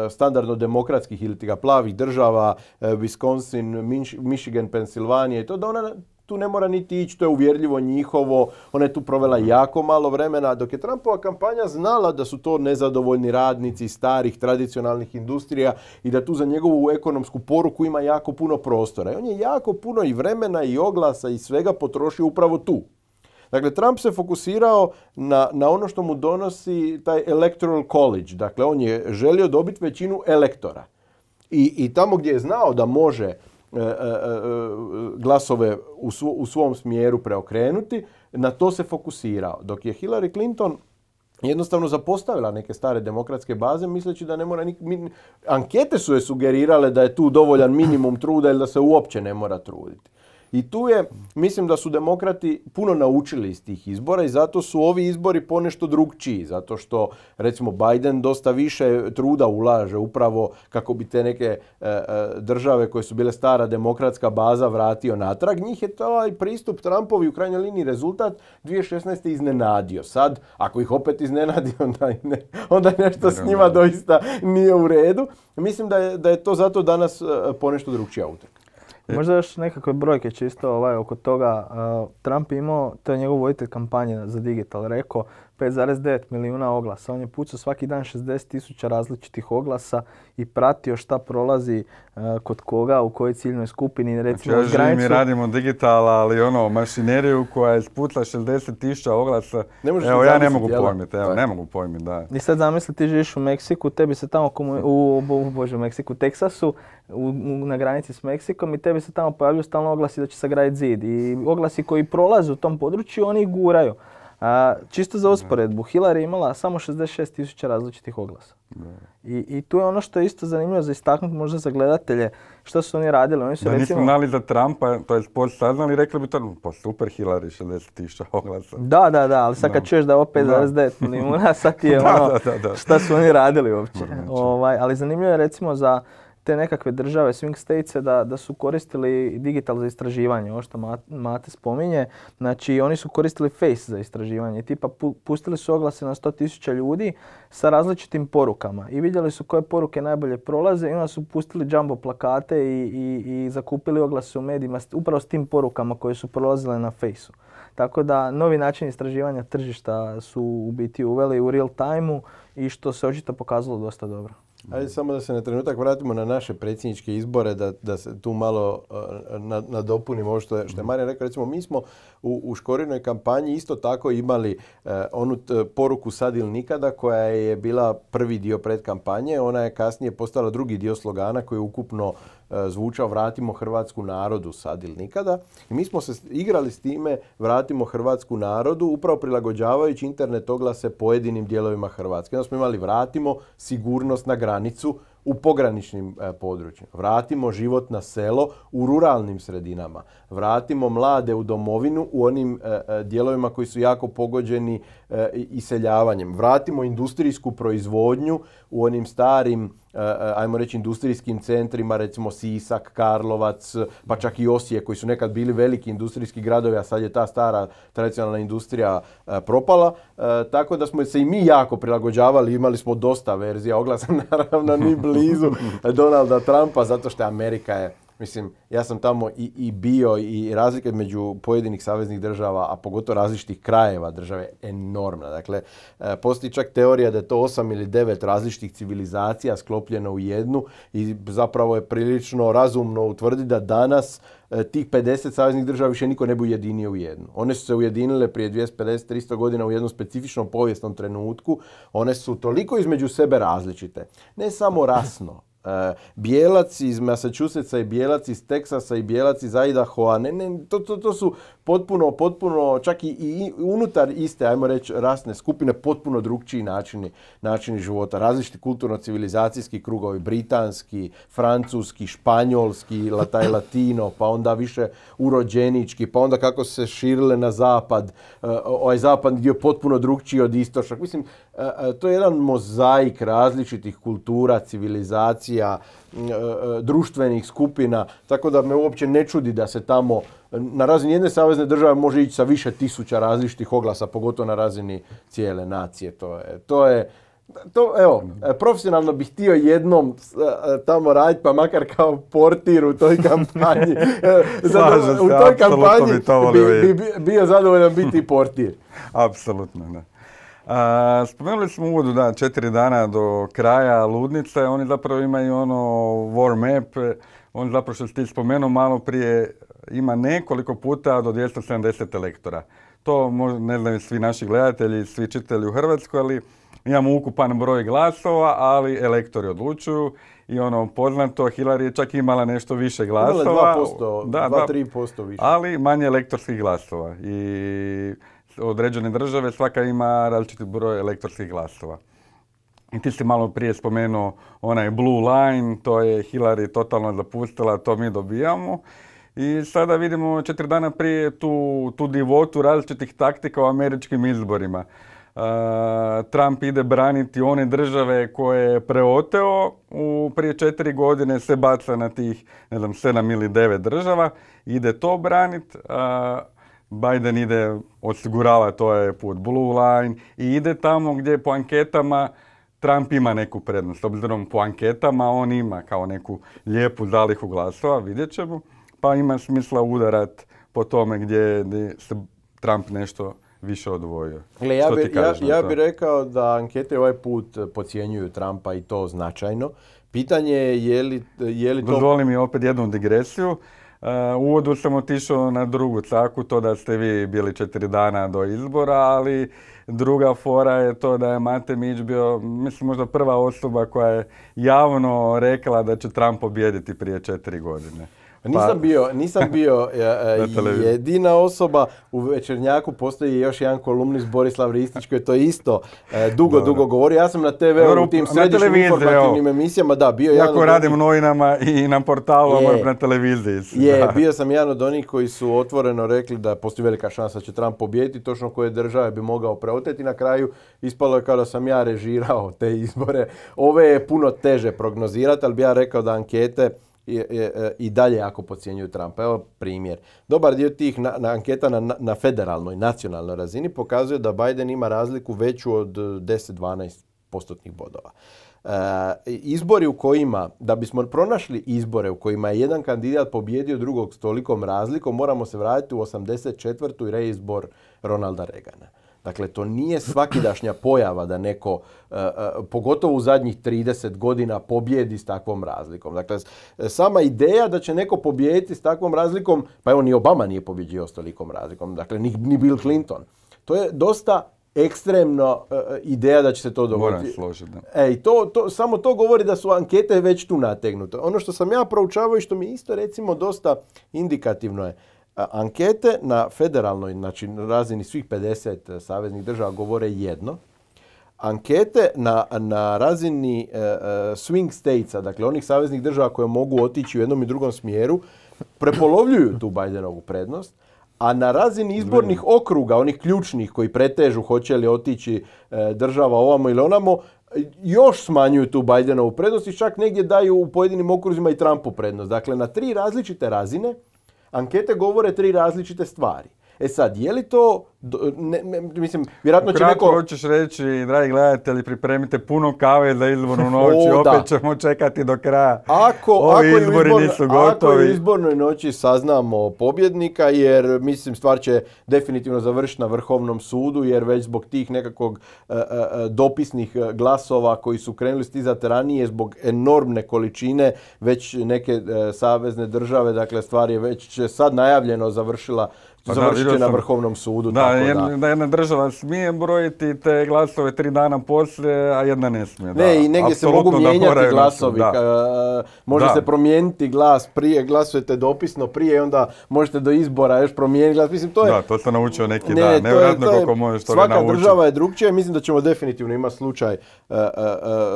standardno demokratskih ili tiga plavih država, e, Wisconsin, Michigan, Pennsylvania. i to, da ona tu ne mora niti ići, to je uvjerljivo njihovo, ona je tu provela jako malo vremena, dok je Trumpova kampanja znala da su to nezadovoljni radnici starih tradicionalnih industrija i da tu za njegovu ekonomsku poruku ima jako puno prostora. I on je jako puno i vremena i oglasa i svega potrošio upravo tu. Dakle, Trump se fokusirao na, na ono što mu donosi taj electoral college. Dakle, on je želio dobiti većinu elektora. I, i tamo gdje je znao da može E, e, e, glasove u, svom smjeru preokrenuti, na to se fokusirao. Dok je Hillary Clinton jednostavno zapostavila neke stare demokratske baze misleći da ne mora nik... Ankete su je sugerirale da je tu dovoljan minimum truda ili da se uopće ne mora truditi. I tu je, mislim da su demokrati puno naučili iz tih izbora i zato su ovi izbori ponešto drugčiji. Zato što, recimo, Biden dosta više truda ulaže upravo kako bi te neke e, e, države koje su bile stara demokratska baza vratio natrag. Njih je taj pristup Trumpovi u krajnjoj liniji rezultat 2016. iznenadio. Sad, ako ih opet iznenadi, onda, nešto s njima doista nije u redu. Mislim da je, to zato danas e, ponešto drugčija utrka. Možda još nekakve brojke čisto ovaj, oko toga. Trump imao, to je njegov voditelj kampanje za digital, rekao 5,9 milijuna oglasa. On je pucao svaki dan 60 tisuća različitih oglasa i pratio šta prolazi eh, kod koga, u kojoj ciljnoj skupini. Znači, Recimo, znači, mi radimo digitala, ali ono, mašineriju koja je sputla 60 tisuća oglasa. Ne evo, ja ne mogu pojmiti, evo, ne mogu pojmiti, da. I sad zamisli, ti živiš u Meksiku, tebi se tamo, u, u, bože, u Meksiku, Teksasu, na granici s Meksikom i tebi se tamo pojavljuju stalno oglasi da će se graditi zid. I oglasi koji prolaze u tom području, oni guraju čisto za usporedbu, Hillary je imala samo 66 tisuća različitih oglasa. I, tu je ono što je isto zanimljivo za istaknuti možda za gledatelje, što su oni radili. Oni su da recimo... nismo znali za Trumpa, to je saznali, rekli bi to, pa super Hillary, 60 tisuća oglasa. Da, da, da, ali sad kad čuješ da je opet 59 milijuna, sad ti je ono šta su oni radili uopće. Ovaj, ali zanimljivo je recimo za te nekakve države, swing states da, da su koristili digital za istraživanje, ovo što Mate spominje. Znači, oni su koristili face za istraživanje, tipa pu, pustili su oglase na 100.000 ljudi sa različitim porukama i vidjeli su koje poruke najbolje prolaze i onda su pustili jumbo plakate i, i, i zakupili oglase u medijima upravo s tim porukama koje su prolazile na faceu. Tako da novi način istraživanja tržišta su u biti uveli u real time i što se očito pokazalo dosta dobro. Ajde samo da se na trenutak vratimo na naše predsjedničke izbore, da, da se tu malo nadopunimo eh, na ovo što je, što je mhm. rekao. Recimo, mi smo u, u Škorinoj kampanji isto tako imali eh, onu poruku sad ili nikada koja je bila prvi dio predkampanje, Ona je kasnije postala drugi dio slogana koji je ukupno E, zvučao vratimo Hrvatsku narodu sad ili nikada. I mi smo se igrali s time vratimo Hrvatsku narodu upravo prilagođavajući internet oglase pojedinim dijelovima Hrvatske. Onda smo imali vratimo sigurnost na granicu u pograničnim e, područjima. Vratimo život na selo u ruralnim sredinama vratimo mlade u domovinu u onim e, e, dijelovima koji su jako pogođeni e, iseljavanjem. Vratimo industrijsku proizvodnju u onim starim ajmo reći industrijskim centrima, recimo Sisak, Karlovac, pa čak i Osije koji su nekad bili veliki industrijski gradovi, a sad je ta stara tradicionalna industrija propala. Tako da smo se i mi jako prilagođavali, imali smo dosta verzija oglasa, naravno ni blizu Donalda Trumpa, zato što Amerika je Mislim, ja sam tamo i, i bio i razlike među pojedinih saveznih država, a pogotovo različitih krajeva države, enormna. Dakle, e, postoji čak teorija da je to osam ili devet različitih civilizacija sklopljeno u jednu i zapravo je prilično razumno utvrditi da danas e, tih 50 saveznih država više niko ne bi ujedinio u jednu. One su se ujedinile prije 250-300 godina u jednom specifičnom povijesnom trenutku. One su toliko između sebe različite. Ne samo rasno, E, bijelac iz Massachusettsa i bijelac iz Teksasa i bijelac iz Idahoa, ne, ne, to, to, to su potpuno, potpuno, čak i, unutar iste, ajmo reći, rasne skupine, potpuno drugčiji načini, načini života. Različiti kulturno-civilizacijski krugovi, britanski, francuski, španjolski, lataj latino, pa onda više urođenički, pa onda kako se širile na zapad, e, ovaj zapad gdje je potpuno drugčiji od istošak Mislim, E, e, to je jedan mozaik različitih kultura, civilizacija, e, društvenih skupina, tako da me uopće ne čudi da se tamo na razini jedne savezne države može ići sa više tisuća različitih oglasa, pogotovo na razini cijele nacije. To je, to je to, evo, profesionalno bih htio jednom tamo raditi, pa makar kao portir u toj kampanji. u toj kampanji bi, bio zadovoljan biti portir. Apsolutno, da. A, spomenuli smo u uvodu, da, četiri dana do kraja ludnice, oni zapravo imaju ono war map, on zapravo što ste spomenuo malo prije, ima nekoliko puta do 270 elektora. To ne znaju svi naši gledatelji, svi čitelji u Hrvatskoj, ali imamo ukupan broj glasova, ali elektori odlučuju i ono poznato, Hillary je čak imala nešto više glasova. 2%, 2-3% više. Ali manje elektorskih glasova i određene države svaka ima različiti broj elektorskih glasova. I ti si malo prije spomenuo onaj blue line, to je Hillary totalno zapustila, to mi dobijamo. I sada vidimo četiri dana prije tu, tu divotu različitih taktika u američkim izborima. E, Trump ide braniti one države koje je preoteo, u prije četiri godine se baca na tih, ne znam, sedam ili devet država, ide to braniti, Biden ide, osigurava to je put blue line i ide tamo gdje po anketama Trump ima neku prednost. Obzirom po anketama on ima kao neku lijepu zalihu glasova, vidjet ćemo. Pa ima smisla udarat po tome gdje, se Trump nešto više odvojio. ja bih ja, ja bi rekao da ankete ovaj put pocijenjuju Trumpa i to značajno. Pitanje je je li, je li to... Dozvoli mi opet jednu digresiju. E, uvodu sam otišao na drugu caku, to da ste vi bili četiri dana do izbora, ali druga fora je to da je Mate Mić bio, mislim, možda prva osoba koja je javno rekla da će Trump pobijediti prije četiri godine. Pa nisam pa- bio, nisam bio e, e, jedina osoba. U Večernjaku postoji još jedan kolumnist Borislav Ristić koji je to isto e, dugo, dugo govorio. Ja sam na TV u tim središnjim informativnim emisijama. Da, bio Jako radim novinama i na portalu, je, na televiziji. Je, bio sam jedan od onih koji su otvoreno rekli da postoji velika šansa da će Trump pobijeti, točno koje države bi mogao preoteti. Na kraju ispalo je kao sam ja režirao te izbore. Ove je puno teže prognozirati, ali bi ja rekao da ankete E, i dalje ako pocijenjuju Trumpa. Evo primjer. Dobar dio tih na, anketa na, federalnoj, nacionalnoj razini pokazuje da Biden ima razliku veću od 10-12 e, postotnih bodova. E, izbori u kojima, da bismo pronašli izbore u kojima je jedan kandidat pobjedio drugog s tolikom razlikom, moramo se vratiti u 84. reizbor Ronalda Reagana. Dakle, to nije svakidašnja pojava da neko, e, e, pogotovo u zadnjih 30 godina, pobjedi s takvom razlikom. Dakle, e, sama ideja da će neko pobijediti s takvom razlikom, pa evo ni Obama nije pobjedio s tolikom razlikom, dakle, ni, ni Bill Clinton. To je dosta ekstremno ideja da će se to dogoditi. Moram E, samo to govori da su ankete već tu nategnute. Ono što sam ja proučavao i što mi isto recimo dosta indikativno je, Ankete na federalnoj znači, razini svih 50 e, saveznih država govore jedno. Ankete na, na razini e, e, swing statesa, dakle onih saveznih država koje mogu otići u jednom i drugom smjeru, prepolovljuju tu Bidenovu prednost. A na razini izbornih okruga, onih ključnih koji pretežu hoće li otići država ovamo ili onamo, još smanjuju tu Bidenovu prednost i čak negdje daju u pojedinim okruzima i Trumpu prednost. Dakle, na tri različite razine Ankete govore tri različite stvari. E sad, je li to, ne, mislim, vjerojatno će neko... hoćeš reći, dragi gledatelji, pripremite puno kave za izbornu noć opet ćemo čekati do kraja. Ako, Ovi ako izbori nisu gotovi. Ako u izbornoj noći saznamo pobjednika, jer mislim stvar će definitivno završiti na Vrhovnom sudu, jer već zbog tih nekakvog e, e, e, dopisnih glasova koji su krenuli stizati ranije zbog enormne količine, već neke savezne države, dakle stvar je već sad najavljeno završila pa na Vrhovnom sudu. Da, jedna, da. jedna država smije brojiti te glasove tri dana poslije, a jedna ne smije. Ne, i negdje se mogu mijenjati glasovi. E, može se promijeniti glas prije, glasujete dopisno prije, onda možete do izbora još promijeniti glas. Mislim, to je... Da, to sam naučio neki ne, dan. Nevjerojatno koliko možeš toga naučiti. Svaka država je drugčija mislim da ćemo definitivno imati slučaj, e, e,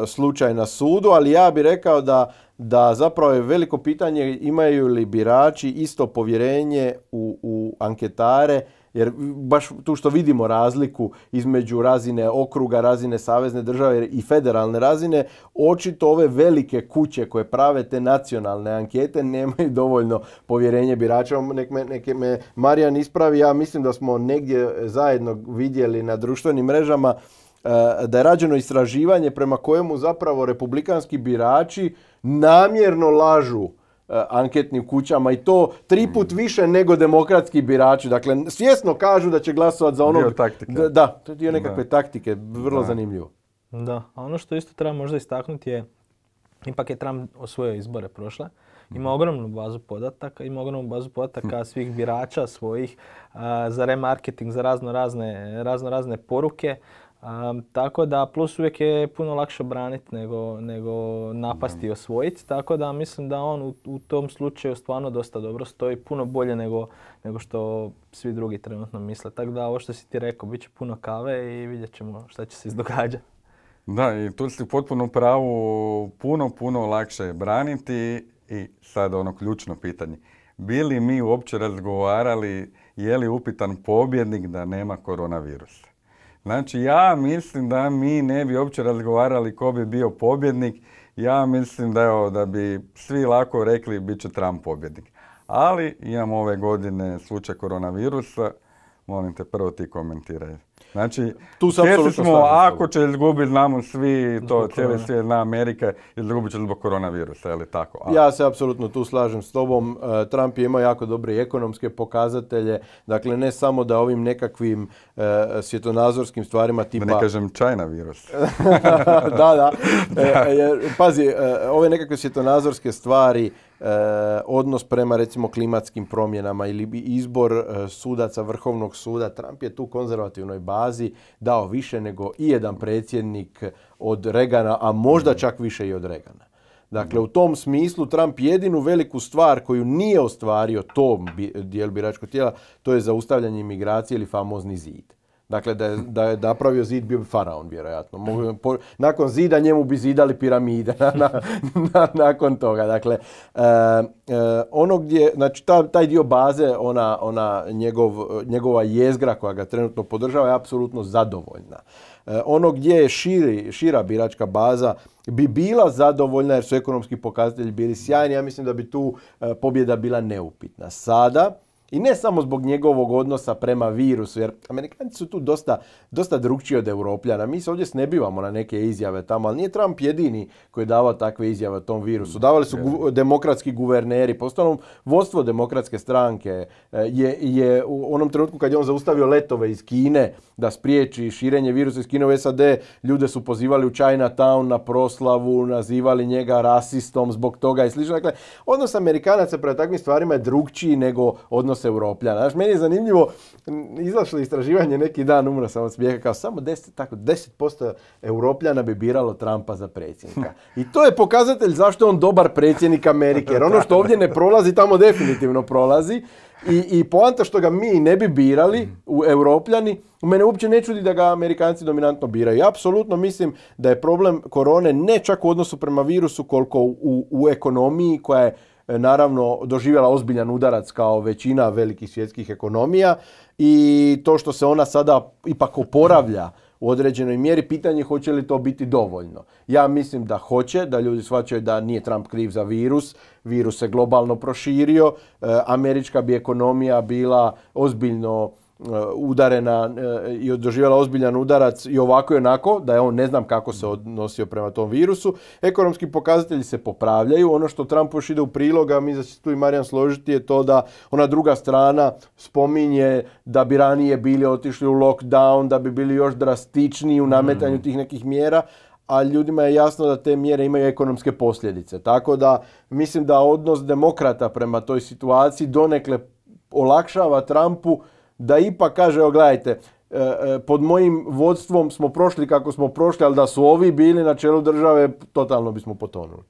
slučaj na sudu, ali ja bih rekao da da zapravo je veliko pitanje imaju li birači isto povjerenje u, u anketare jer baš tu što vidimo razliku između razine okruga, razine savezne države i federalne razine, očito ove velike kuće koje prave te nacionalne ankete nemaju dovoljno povjerenje birača. Nek me, neke me Marijan ispravi, ja mislim da smo negdje zajedno vidjeli na društvenim mrežama Eh, da je rađeno istraživanje prema kojemu zapravo republikanski birači namjerno lažu eh, anketnim kućama i to tri hmm. put više nego demokratski birači. Dakle, svjesno kažu da će glasovati za ono... Dio taktike. Da, to je dio nekakve taktike, vrlo zanimljivo. Da, a ono što isto treba možda istaknuti je, ipak je Trump osvojio izbore prošle, ima mhm. ogromnu bazu podataka, ima ogromnu bazu podataka hm. svih birača svojih eh, za remarketing, za razno razne poruke. Um, tako da plus uvijek je puno lakše braniti nego, nego napasti i osvojiti, tako da mislim da on u, tom slučaju stvarno dosta dobro stoji, puno bolje nego, nego što svi drugi trenutno misle. Tako da ovo što si ti rekao, bit će puno kave i vidjet ćemo šta će se izdogađati. Da, i tu si potpuno pravu, puno, puno lakše braniti i sad ono ključno pitanje. Bili mi uopće razgovarali je li upitan pobjednik da nema koronavirusa? Znači ja mislim da mi ne bi uopće razgovarali ko bi bio pobjednik. Ja mislim da, evo, da bi svi lako rekli bit će Trump pobjednik. Ali imamo ove godine slučaj koronavirusa. Molim te prvo ti komentiraj. Znači, tu se ako će izgubiti, znamo svi, to cijeli svijet na Amerika, izgubit će zbog koronavirusa, je li tako? Ja se apsolutno tu slažem s tobom. E, Trump je imao jako dobre ekonomske pokazatelje, dakle ne samo da ovim nekakvim e, svjetonazorskim stvarima tipa... ne kažem China virus. da, da. E, jer, pazi, ove nekakve svjetonazorske stvari, Eh, odnos prema recimo klimatskim promjenama ili izbor eh, sudaca Vrhovnog suda. Trump je tu konzervativnoj bazi dao više nego i jedan predsjednik od Regana, a možda čak više i od Regana. Dakle, u tom smislu Trump jedinu veliku stvar koju nije ostvario tom dijelu biračkog tijela, to je zaustavljanje imigracije ili famozni zid. Dakle, da je, da je napravio zid, bio bi faraon, vjerojatno. nakon zida njemu bi zidali piramide na, na, nakon toga. Dakle, e, e, ono gdje, znači, taj dio baze, ona, ona njegov, njegova jezgra koja ga trenutno podržava je apsolutno zadovoljna. E, ono gdje je širi, šira biračka baza bi bila zadovoljna jer su ekonomski pokazatelji bili sjajni. Ja mislim da bi tu pobjeda bila neupitna. Sada, i ne samo zbog njegovog odnosa prema virusu, jer Amerikanci su tu dosta, dosta drugčiji od Europljana. Mi se ovdje snebivamo na neke izjave tamo, ali nije Trump jedini koji je davao takve izjave o tom virusu. Davali su demokratski guverneri, postanom pa vodstvo demokratske stranke eh, je, je u onom trenutku kad je on zaustavio letove iz Kine da spriječi širenje virusa iz Kine u SAD, ljude su pozivali u Chinatown na proslavu, nazivali njega rasistom zbog toga i slično. Dakle, odnos Amerikanaca prema takvim stvarima je drugčiji nego odnos odnos Europljana. Znaš, meni je zanimljivo, izašlo istraživanje neki dan, umro sam od smijeha, kao samo 10, tako, 10% Europljana bi biralo Trumpa za predsjednika. I to je pokazatelj zašto je on dobar predsjednik Amerike, jer ono što ovdje ne prolazi, tamo definitivno prolazi. I, poanta što ga mi ne bi birali u Europljani, mene uopće ne čudi da ga Amerikanci dominantno biraju. Ja apsolutno mislim da je problem korone ne čak u odnosu prema virusu koliko u, u ekonomiji koja je E, naravno doživjela ozbiljan udarac kao većina velikih svjetskih ekonomija i to što se ona sada ipak oporavlja u određenoj mjeri, pitanje je hoće li to biti dovoljno. Ja mislim da hoće, da ljudi shvaćaju da nije Trump kriv za virus, virus se globalno proširio, e, američka bi ekonomija bila ozbiljno Uh, udarena uh, i doživjela ozbiljan udarac i ovako i onako, da je on ne znam kako se odnosio prema tom virusu. Ekonomski pokazatelji se popravljaju. Ono što Trump još ide u prilog, a mi za tu i Marijan složiti, je to da ona druga strana spominje da bi ranije bili otišli u lockdown, da bi bili još drastičniji u mm. nametanju tih nekih mjera a ljudima je jasno da te mjere imaju ekonomske posljedice. Tako da mislim da odnos demokrata prema toj situaciji donekle olakšava Trumpu da ipak kaže, evo gledajte, e, e, pod mojim vodstvom smo prošli kako smo prošli, ali da su ovi bili na čelu države, totalno bismo potonuli.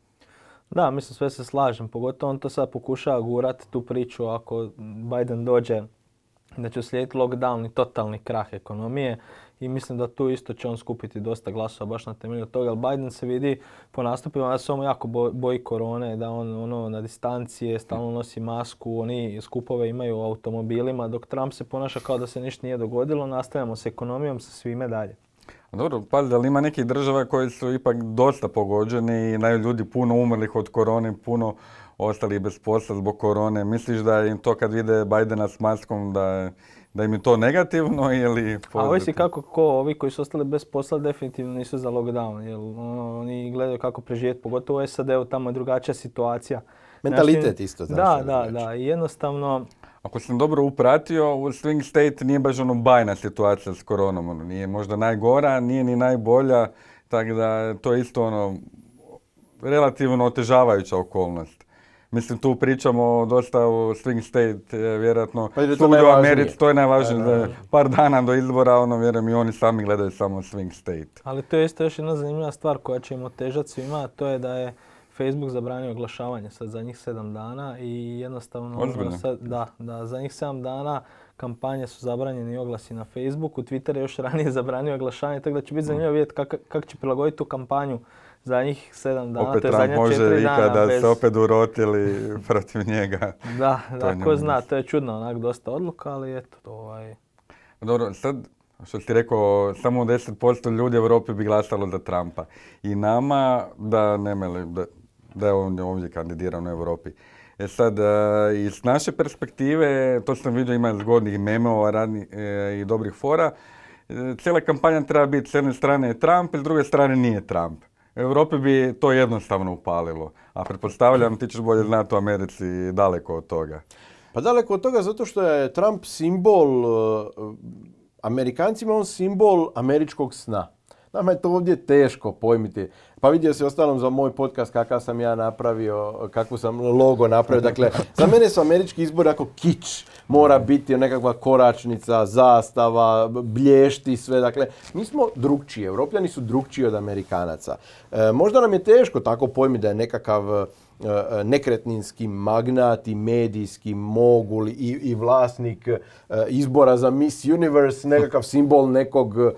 Da, mislim sve se slažem, pogotovo on to sad pokušava gurati, tu priču ako Biden dođe da će slijediti lockdown i totalni krah ekonomije i mislim da tu isto će on skupiti dosta glasova baš na temelju toga. Ali Biden se vidi po nastupima da se on jako boji korone, da on ono na distancije, stalno nosi masku, oni skupove imaju u automobilima, dok Trump se ponaša kao da se ništa nije dogodilo, nastavljamo s ekonomijom, sa svime dalje. Dobro, pazite, ali ima nekih država koje su ipak dosta pogođeni i naju ljudi puno umrlih od korone, puno ostali bez posla zbog korone. Misliš da im to kad vide Bajdena s maskom da da im je to negativno ili pozitivno? A ovisi kako ko, ovi koji su ostali bez posla definitivno nisu za lockdown, jer ono, oni gledaju kako preživjeti, pogotovo u SAD-u, tamo je drugačija situacija. Mentalitet isto znači. Da, da, da, jednostavno... Ako sam dobro upratio, u Swing State nije baš ono bajna situacija s koronom, ono, nije možda najgora, nije ni najbolja, tako da to je isto ono relativno otežavajuća okolnost. Mislim, tu pričamo dosta o Swing State, vjerojatno. Pa to to je najvažnije. Par dana do izbora, ono, vjerujem, i oni sami gledaju samo Swing State. Ali to je isto još jedna zanimljiva stvar koja će im otežati svima, a to je da je Facebook zabranio oglašavanje sad za njih sedam dana i jednostavno... Ono, Ozbiljno? da, da, za njih sedam dana kampanje su zabranjeni oglasi na Facebooku, Twitter je još ranije zabranio oglašavanje, tako da će biti mm. zanimljivo vidjeti kako će prilagoditi tu kampanju njih sedam dana, opet je zadnja može dana. Opet da se opet urotili protiv njega. Da, da ko zna, to je čudno, onak dosta odluka, ali eto, ovaj... Dobro, sad, što si rekao, samo 10% ljudi u Europi bi glasalo za Trumpa. I nama, da ne da, da je on ovdje kandidiran u Europi. E sad, e, iz naše perspektive, to sam vidio ima zgodnih memova e, i dobrih fora, e, cijela kampanja treba biti s jedne strane je Trump i s druge strane nije Trump. U Europi bi to jednostavno upalilo, a pretpostavljam ti ćeš bolje znati u Americi daleko od toga. Pa daleko od toga zato što je Trump simbol, eh, Amerikancima on simbol američkog sna. Nama je to ovdje teško pojmiti. Pa vidio se ostalom za moj podcast kakav sam ja napravio, kakvu sam logo napravio. Dakle, za mene su američki izbor jako kič. Mora biti nekakva koračnica, zastava, blješti, sve. Dakle, mi smo drugčiji. Europljani su drugčiji od Amerikanaca. E, možda nam je teško tako pojmiti da je nekakav E, nekretninski magnat i medijski mogul i, i vlasnik e, izbora za Miss Universe, nekakav simbol nekog e,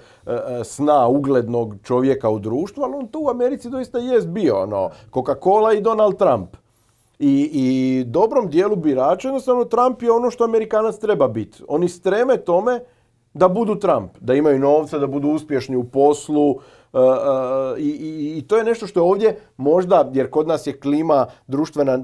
sna uglednog čovjeka u društvu, ali on tu u Americi doista jest bio, ono, Coca-Cola i Donald Trump. I, i dobrom dijelu birača jednostavno Trump je ono što Amerikanac treba biti. Oni streme tome da budu Trump, da imaju novca, da budu uspješni u poslu, E, e, i, to je nešto što je ovdje možda, jer kod nas je klima društvena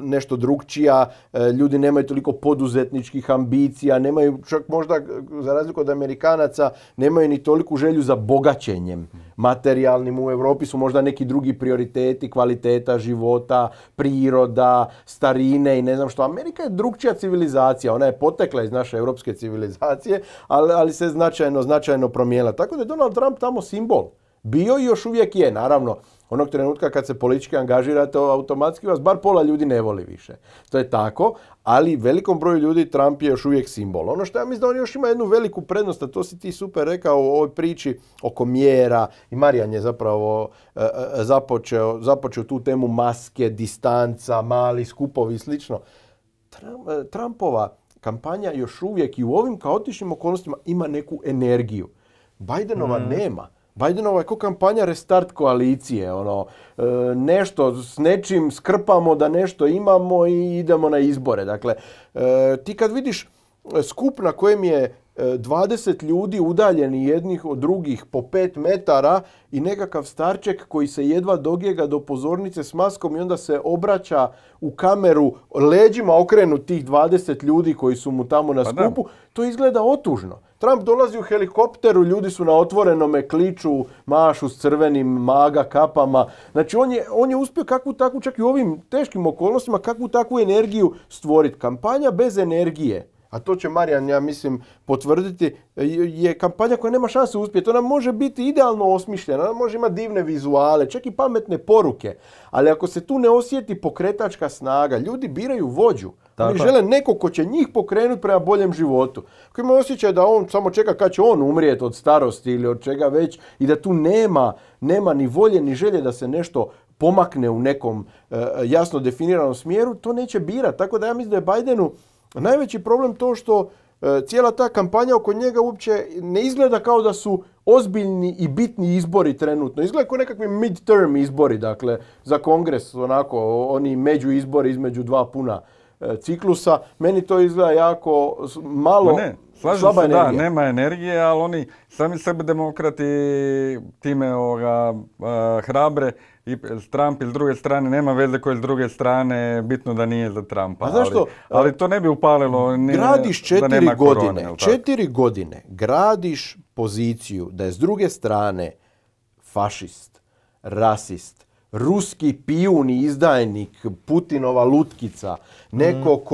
nešto drugčija, e, ljudi nemaju toliko poduzetničkih ambicija, nemaju čak možda, za razliku od Amerikanaca, nemaju ni toliku želju za bogaćenjem materijalnim. U Europi su možda neki drugi prioriteti, kvaliteta života, priroda, starine i ne znam što. Amerika je drugčija civilizacija, ona je potekla iz naše europske civilizacije, ali, ali se značajno, značajno promijenila. Tako da je Donald Trump tamo simbol bio i još uvijek je, naravno. Onog trenutka kad se politički angažirate, automatski vas bar pola ljudi ne voli više. To je tako, ali velikom broju ljudi Trump je još uvijek simbol. Ono što ja mislim da on još ima jednu veliku prednost, a to si ti super rekao u ovoj priči oko mjera i Marijan je zapravo e, e, započeo, tu temu maske, distanca, mali skupovi i slično. E, Trumpova kampanja još uvijek i u ovim kaotičnim okolnostima ima neku energiju. Bidenova mhm. nema. Bidenova je ko kampanja restart koalicije, ono, e, nešto s nečim skrpamo da nešto imamo i idemo na izbore. Dakle, e, ti kad vidiš skup na kojem je 20 e, ljudi udaljeni jednih od drugih po 5 metara i nekakav starček koji se jedva ga do pozornice s maskom i onda se obraća u kameru leđima okrenu tih 20 ljudi koji su mu tamo na pa skupu, to izgleda otužno. Trump dolazi u helikopteru, ljudi su na otvorenome kliču, mašu s crvenim maga kapama. Znači on je, on je uspio kakvu takvu, čak i u ovim teškim okolnostima, kakvu takvu energiju stvoriti. Kampanja bez energije a to će Marijan, ja mislim, potvrditi, e, je kampanja koja nema šanse uspjeti. Ona može biti idealno osmišljena, ona može imati divne vizuale, čak i pametne poruke. Ali ako se tu ne osjeti pokretačka snaga, ljudi biraju vođu. Oni žele neko ko će njih pokrenuti prema boljem životu. Ko ima osjećaj da on samo čeka kad će on umrijeti od starosti ili od čega već i da tu nema, nema ni volje ni želje da se nešto pomakne u nekom e, e, jasno definiranom smjeru, to neće birati. Tako da ja mislim da je Bidenu pa najveći problem to što e, cijela ta kampanja oko njega uopće ne izgleda kao da su ozbiljni i bitni izbori trenutno. Izgleda kao nekakvi mid-term izbori, dakle, za kongres, onako, oni među izbori između dva puna e, ciklusa. Meni to izgleda jako malo ne, se, da, nema energije, ali oni sami sebe demokrati time e, hrabre i Trump s druge strane, nema veze koji je s druge strane, bitno da nije za Trumpa. A zašto ali, to ne bi upalilo ni, gradiš četiri godine, Četiri godine gradiš poziciju da je s druge strane fašist, rasist, ruski pijuni izdajnik, Putinova lutkica, neko mhm.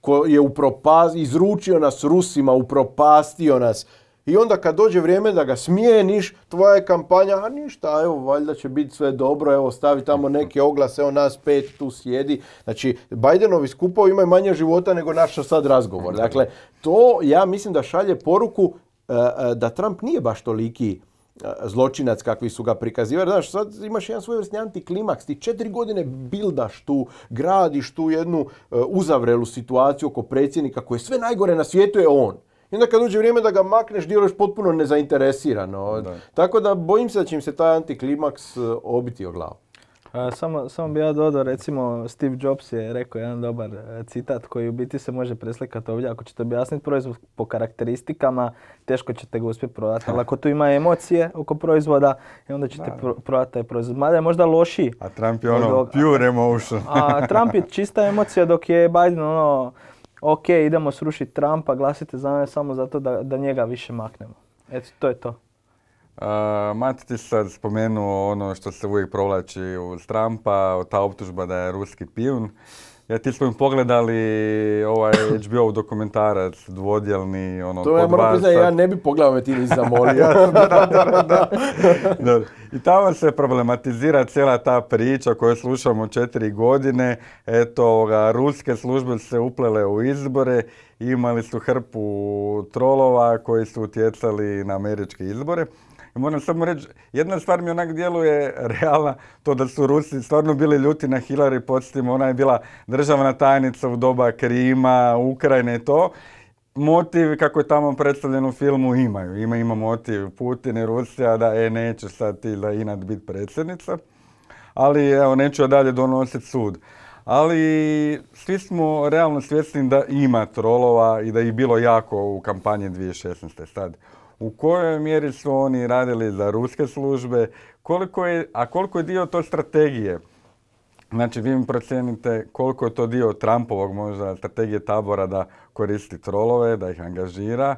ko, je upropaz, izručio nas Rusima, upropastio nas, i onda kad dođe vrijeme da ga smijeniš, tvoja je kampanja, a ništa, evo, valjda će biti sve dobro, evo, stavi tamo neke oglase, evo nas pet tu sjedi. Znači, Bajdenovi skupovi imaju manje života nego naš sad razgovor. Dakle, to ja mislim da šalje poruku e, e, da Trump nije baš toliki e, zločinac kakvi su ga prikazivali. Znaš, sad imaš jedan svoj vrstni antiklimaks. Ti četiri godine bildaš tu, gradiš tu jednu uzavrelu situaciju oko predsjednika koje sve najgore na svijetu je on. I onda kad uđe vrijeme da ga makneš, djeluješ potpuno nezainteresirano. Tako da bojim se da će im se taj antiklimaks e, obiti o glavu. samo, samo bi ja dodao, recimo Steve Jobs je rekao jedan dobar e, citat koji u biti se može preslikati ovdje. Ako ćete objasniti proizvod po karakteristikama, teško ćete ga uspjeti prodati. Ali ako tu ima emocije oko proizvoda, e onda ćete pro, prodati taj proizvod. Mada je možda lošiji. A Trump je ono pure emotion. a, a Trump je čista emocija dok je Biden ono ok, idemo srušiti Trumpa, glasite za mene samo zato da, da njega više maknemo. Eto, to je to. Uh, Mati ti sad spomenuo ono što se uvijek provlači uz Trumpa, ta optužba da je ruski pijun. Ja ti smo im pogledali ovaj HBO dokumentarac, dvodjelni, ono, To ja moram priznati, ja ne bi pogledao me ti nisi zamolio. I tamo se problematizira cijela ta priča koju slušamo četiri godine. Eto, ruske službe su se uplele u izbore, imali su hrpu trolova koji su utjecali na američke izbore moram samo reći, jedna stvar mi onak djeluje realna, to da su Rusi stvarno bili ljuti na Hillary, podsjetimo, ona je bila državna tajnica u doba Krima, Ukrajine i to motiv kako je tamo predstavljen u filmu imaju. Ima, ima motiv Putin i Rusija da e, neće sad ti da inat biti predsjednica. Ali evo, neću dalje donositi sud. Ali svi smo realno svjesni da ima trolova i da je bilo jako u kampanji 2016. Sad, u kojoj mjeri su oni radili za ruske službe, koliko je, a koliko je dio to strategije. Znači, vi mi procijenite koliko je to dio Trumpovog možda strategije tabora da koristi trolove, da ih angažira.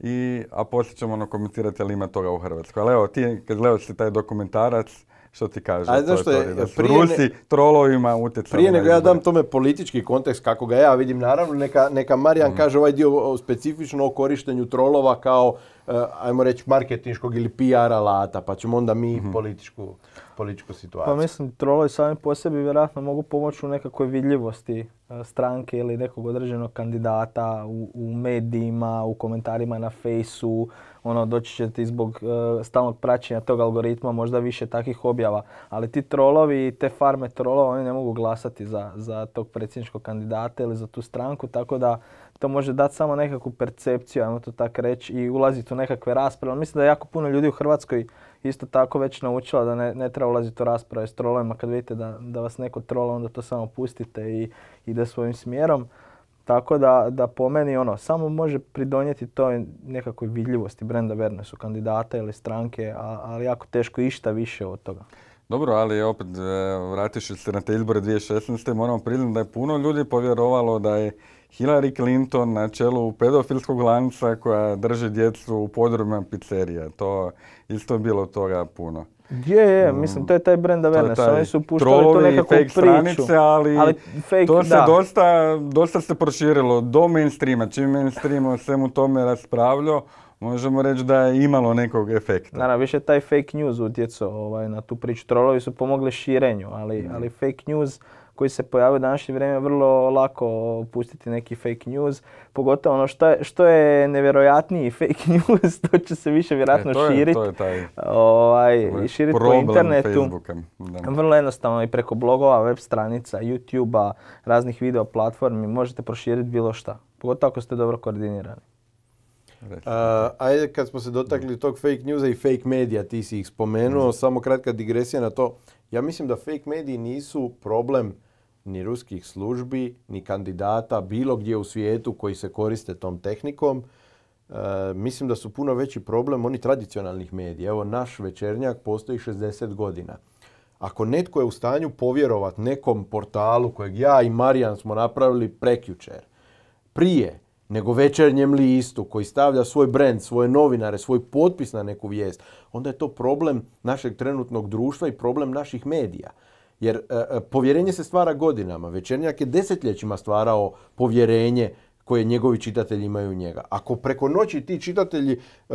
I, a poslije ćemo ono komentirati ali ima toga u Hrvatskoj. Ali evo, ti kad gledaš taj dokumentarac, što ti kažem? Ajde, što je, prije trolovima utjecali. Prije nego ja dam tome politički kontekst kako ga ja vidim, naravno neka, neka Marijan mhm. kaže ovaj dio specifično o korištenju trolova kao, eh, ajmo reći, marketinškog ili PR alata, pa ćemo onda mi mhm. političku, političku situaciju. Pa mislim, trolovi sami po sebi vjerojatno mogu pomoći u nekakvoj vidljivosti eh, stranke ili nekog određenog kandidata u, u medijima, u komentarima na fejsu, ono doći će ti zbog e, stalnog praćenja tog algoritma možda više takvih objava. Ali ti trolovi i te farme trolova oni ne mogu glasati za, za tog predsjedničkog kandidata ili za tu stranku, tako da to može dati samo nekakvu percepciju, ajmo to tako reći, i ulaziti u nekakve rasprave. Ali mislim da je jako puno ljudi u Hrvatskoj isto tako već naučila da ne, ne treba ulaziti u rasprave s trolovima. Kad vidite da, da vas neko trola, onda to samo pustite i ide svojim smjerom. Tako da, da po meni ono, samo može pridonijeti toj nekakvoj vidljivosti brenda Vernesu, kandidata ili stranke, ali jako teško išta više od toga. Dobro, ali opet e, vratiš se na te izbore 2016. moramo priznati da je puno ljudi povjerovalo da je Hillary Clinton na čelu pedofilskog lanca koja drži djecu u podrumima pizzerije. To isto je bilo toga puno. Je, je, mislim, to je taj brand awareness, oni su puštali tu nekakvu fake stranice, ali, to se dosta, dosta se proširilo do mainstreama, čim mainstream o svemu tome raspravljao, možemo reći da je imalo nekog efekta. Naravno, više taj fake news utjecao ovaj, na tu priču. Trolovi su pomogli širenju, ali, mm. ali fake news koji se pojavio u današnje vrijeme vrlo lako pustiti neki fake news. Pogotovo ono što je, što je nevjerojatniji fake news, to će se više vjerojatno e, širiti. Ovaj, širiti po internetu. Vrlo jednostavno i preko blogova, web stranica, youtube raznih video platformi možete proširiti bilo šta. Pogotovo ako ste dobro koordinirani. A, ajde kad smo se dotakli tog fake newsa i fake medija, ti si ih spomenuo, mhm. samo kratka digresija na to. Ja mislim da fake mediji nisu problem ni ruskih službi, ni kandidata bilo gdje u svijetu koji se koriste tom tehnikom. E, mislim da su puno veći problem oni tradicionalnih medija. Evo, naš večernjak postoji 60 godina. Ako netko je u stanju povjerovat nekom portalu kojeg ja i Marijan smo napravili prekjučer, prije nego večernjem listu koji stavlja svoj brend, svoje novinare, svoj potpis na neku vijest, onda je to problem našeg trenutnog društva i problem naših medija. Jer e, e, povjerenje se stvara godinama. Večernjak je desetljećima stvarao povjerenje koje njegovi čitatelji imaju u njega. Ako preko noći ti čitatelji e,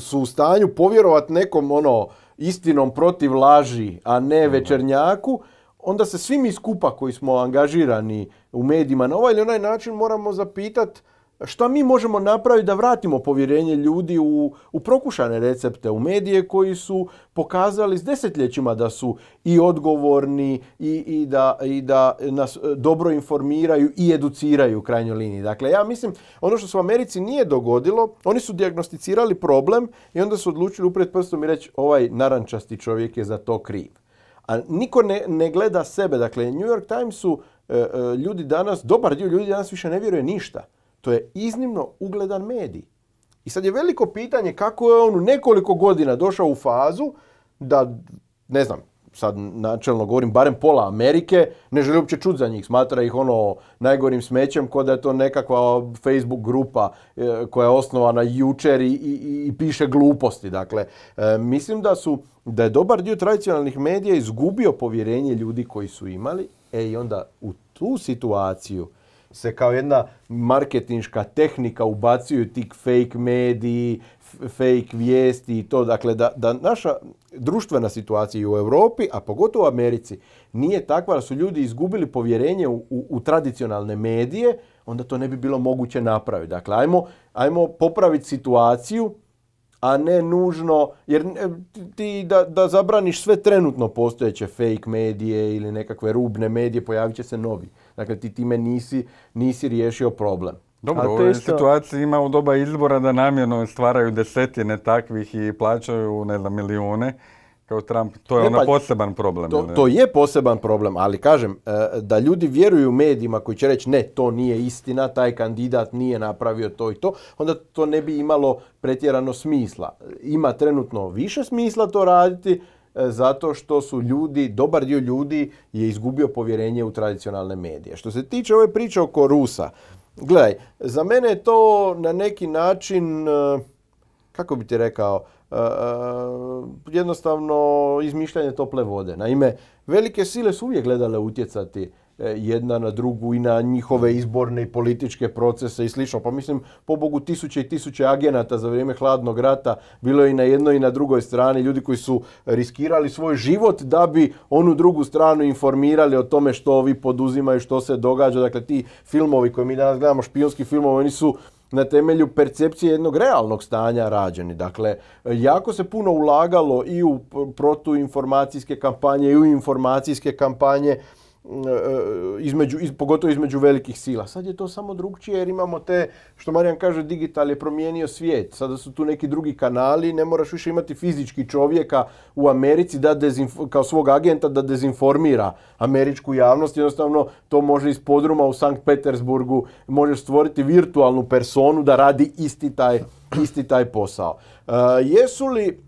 su u stanju povjerovat nekom ono istinom protiv laži, a ne mhm. večernjaku, onda se svi mi skupa koji smo angažirani u medijima na ovaj ili onaj način moramo zapitati šta mi možemo napraviti da vratimo povjerenje ljudi u, u prokušane recepte, u medije koji su pokazali s desetljećima da su i odgovorni i, i, da, i da nas e, dobro informiraju i educiraju u krajnjoj liniji. Dakle, ja mislim, ono što se u Americi nije dogodilo, oni su diagnosticirali problem i onda su odlučili upred prstom i reći ovaj narančasti čovjek je za to kriv. A niko ne, ne gleda sebe. Dakle, New York Times su e, e, ljudi danas, dobar dio ljudi danas više ne vjeruje ništa. To je iznimno ugledan medij. I sad je veliko pitanje kako je on u nekoliko godina došao u fazu da, ne znam, sad načelno govorim, barem pola Amerike, ne želi uopće čut za njih, smatra ih ono najgorim smećem kod da je to nekakva Facebook grupa e, koja je osnovana jučer i, i, piše gluposti. Dakle, e, mislim da su, da je dobar dio tradicionalnih medija izgubio povjerenje ljudi koji su imali, e i onda u tu situaciju se kao jedna marketinška tehnika ubacuju ti fake mediji, fake vijesti i to. Dakle, da, da naša društvena situacija i u Europi, a pogotovo u Americi, nije takva da su ljudi izgubili povjerenje u, u, u tradicionalne medije, onda to ne bi bilo moguće napraviti. Dakle, ajmo, ajmo popraviti situaciju a ne nužno, jer e, ti da, da zabraniš sve trenutno postojeće fake medije ili nekakve rubne medije, pojavit će se novi. Dakle, ti time nisi, nisi riješio problem. Dobro, u situaciji ima u doba izbora da namjerno stvaraju desetine takvih i plaćaju, ne znam, milijune kao Trump, to je ono poseban problem. To, to je poseban problem, ali kažem, e, da ljudi vjeruju medijima koji će reći ne, to nije istina, taj kandidat nije napravio to i to, onda to ne bi imalo pretjerano smisla. Ima trenutno više smisla to raditi, e, zato što su ljudi, dobar dio ljudi je izgubio povjerenje u tradicionalne medije. Što se tiče ove priče oko Rusa, gledaj, za mene je to na neki način, e, kako bi ti rekao, E, e, jednostavno izmišljanje tople vode. Naime, velike sile su uvijek gledale utjecati e, jedna na drugu i na njihove izborne i političke procese i slično. Pa mislim, pobogu tisuće i tisuće agenata za vrijeme hladnog rata bilo je i na jednoj i na drugoj strani ljudi koji su riskirali svoj život da bi onu drugu stranu informirali o tome što ovi poduzimaju, što se događa. Dakle, ti filmovi koje mi danas gledamo, špijonski filmovi, oni su na temelju percepcije jednog realnog stanja rađeni. Dakle, jako se puno ulagalo i u protuinformacijske kampanje i u informacijske kampanje E, e, između, iz, pogotovo između velikih sila. Sad je to samo drugčije jer imamo te, što Marijan kaže, digital je promijenio svijet. Sada su tu neki drugi kanali, ne moraš više imati fizički čovjeka u Americi da kao svog agenta da dezinformira američku javnost. Jednostavno to može iz podruma u Sankt Petersburgu, možeš stvoriti virtualnu personu da radi isti taj, isti taj posao. E, jesu li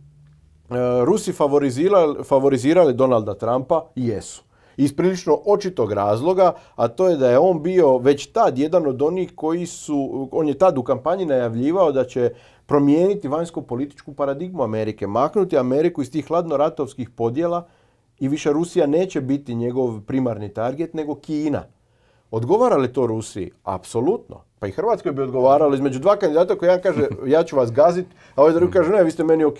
Rusi favorizirali, favorizirali Donalda Trumpa? Jesu iz prilično očitog razloga, a to je da je on bio već tad jedan od onih koji su, on je tad u kampanji najavljivao da će promijeniti vanjsko političku paradigmu Amerike, maknuti Ameriku iz tih hladnoratovskih podjela i više Rusija neće biti njegov primarni target nego Kina. Odgovara li to Rusiji? Apsolutno. Pa i Hrvatskoj bi odgovaralo između dva kandidata koji jedan kaže ja ću vas gaziti, a ovaj drugi kaže ne, vi ste meni ok,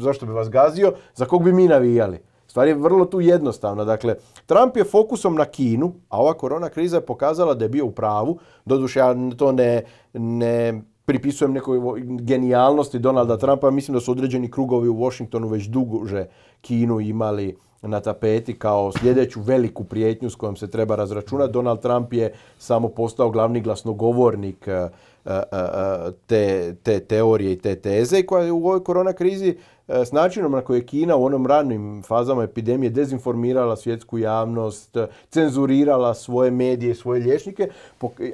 zašto bi vas gazio, za kog bi mi navijali? Stvar je vrlo tu jednostavna. Dakle, Trump je fokusom na Kinu, a ova korona kriza je pokazala da je bio u pravu. Doduše, ja to ne, ne pripisujem nekoj genijalnosti Donalda Trumpa. Mislim da su određeni krugovi u Washingtonu već duže Kinu imali na tapeti kao sljedeću veliku prijetnju s kojom se treba razračunati. Donald Trump je samo postao glavni glasnogovornik eh, eh, eh, te, te teorije i te teze koja je u ovoj korona krizi E, s načinom na koji je Kina u onom ranim fazama epidemije dezinformirala svjetsku javnost, cenzurirala svoje medije, svoje liječnike,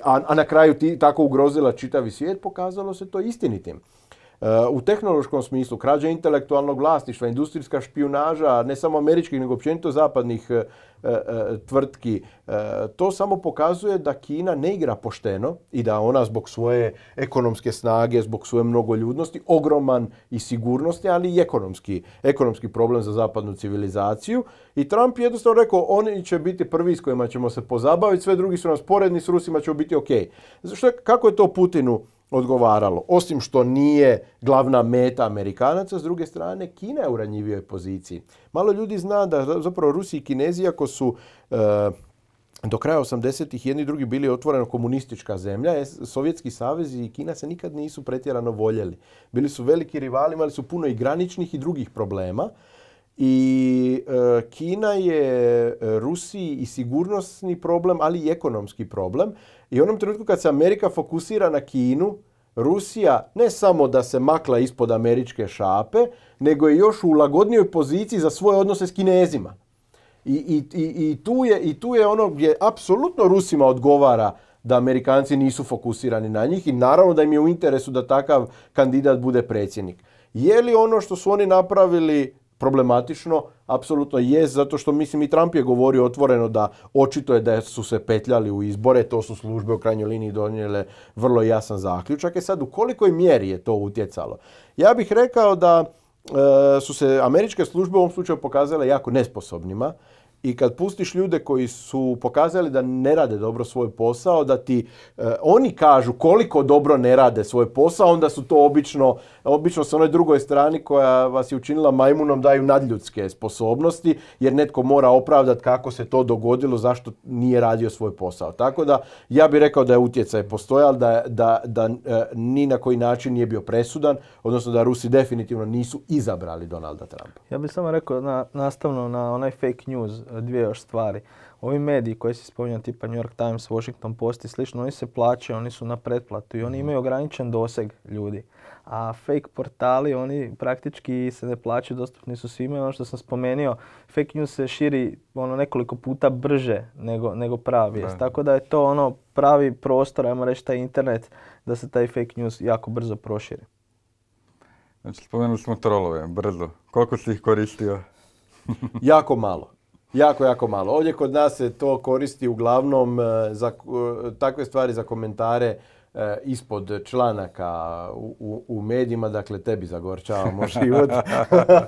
a na kraju tako ugrozila čitavi svijet, pokazalo se to istinitim. Eh, u tehnološkom smislu, krađa intelektualnog vlasništva, industrijska špionaža, ne samo američkih, nego općenito zapadnih eh, eh, tvrtki. To samo pokazuje da Kina ne igra pošteno i da ona zbog svoje ekonomske snage, zbog svoje mnogoljudnosti, ogroman i sigurnosti, ali i ekonomski, problem za zapadnu civilizaciju. I Trump je jednostavno rekao, oni će biti prvi s kojima ćemo se pozabaviti, sve drugi su nas poredni, s Rusima ćemo biti ok. Što, kako je to Putinu odgovaralo. Osim što nije glavna meta Amerikanaca, s druge strane Kina je u ranjivijoj poziciji. Malo ljudi zna da zapravo Rusi i Kinezi, ako su e, do kraja 80-ih jedni drugi bili otvoreno komunistička zemlja, e, Sovjetski savez i Kina se nikad nisu pretjerano voljeli. Bili su veliki rivali, imali su puno i graničnih i drugih problema. I e, Kina je Rusiji i sigurnosni problem, ali i ekonomski problem. I u onom trenutku kad se Amerika fokusira na Kinu, Rusija ne samo da se makla ispod američke šape, nego je još u lagodnijoj poziciji za svoje odnose s Kinezima. I, i, i, i tu, je, tu je ono gdje apsolutno Rusima odgovara da Amerikanci nisu fokusirani na njih i naravno da im je u interesu da takav kandidat bude predsjednik. Je li ono što su oni napravili problematično, apsolutno je, zato što mislim i Trump je govorio otvoreno da očito je da su se petljali u izbore, to su službe u krajnjoj liniji donijele vrlo jasan zaključak. i e sad, u kolikoj mjeri je to utjecalo? Ja bih rekao da e, su se američke službe u ovom slučaju pokazale jako nesposobnima, i kad pustiš ljude koji su pokazali da ne rade dobro svoj posao, da ti e, oni kažu koliko dobro ne rade svoj posao, onda su to obično, obično sa onoj drugoj strani koja vas je učinila majmunom daju nadljudske sposobnosti, jer netko mora opravdati kako se to dogodilo, zašto nije radio svoj posao. Tako da ja bih rekao da je utjecaj postojal, da, da, da e, ni na koji način nije bio presudan, odnosno da Rusi definitivno nisu izabrali Donalda Trumpa. Ja bih samo rekao na, nastavno na onaj fake news dvije još stvari. Ovi mediji koji se spominjao tipa New York Times, Washington Post i slično, oni se plaćaju, oni su na pretplatu i oni mhm. imaju ograničen doseg ljudi. A fake portali, oni praktički se ne plaćaju, dostupni su svima. Ono što sam spomenuo, fake news se širi ono nekoliko puta brže nego, nego pravi. Tako da je to ono pravi prostor, ajmo reći taj internet, da se taj fake news jako brzo proširi. Znači, spomenuli smo trolove, brzo. Koliko si ih koristio? jako malo. Jako, jako malo. Ovdje kod nas se to koristi uglavnom e, za e, takve stvari, za komentare e, ispod članaka u, medijima, dakle tebi zagorčavamo život.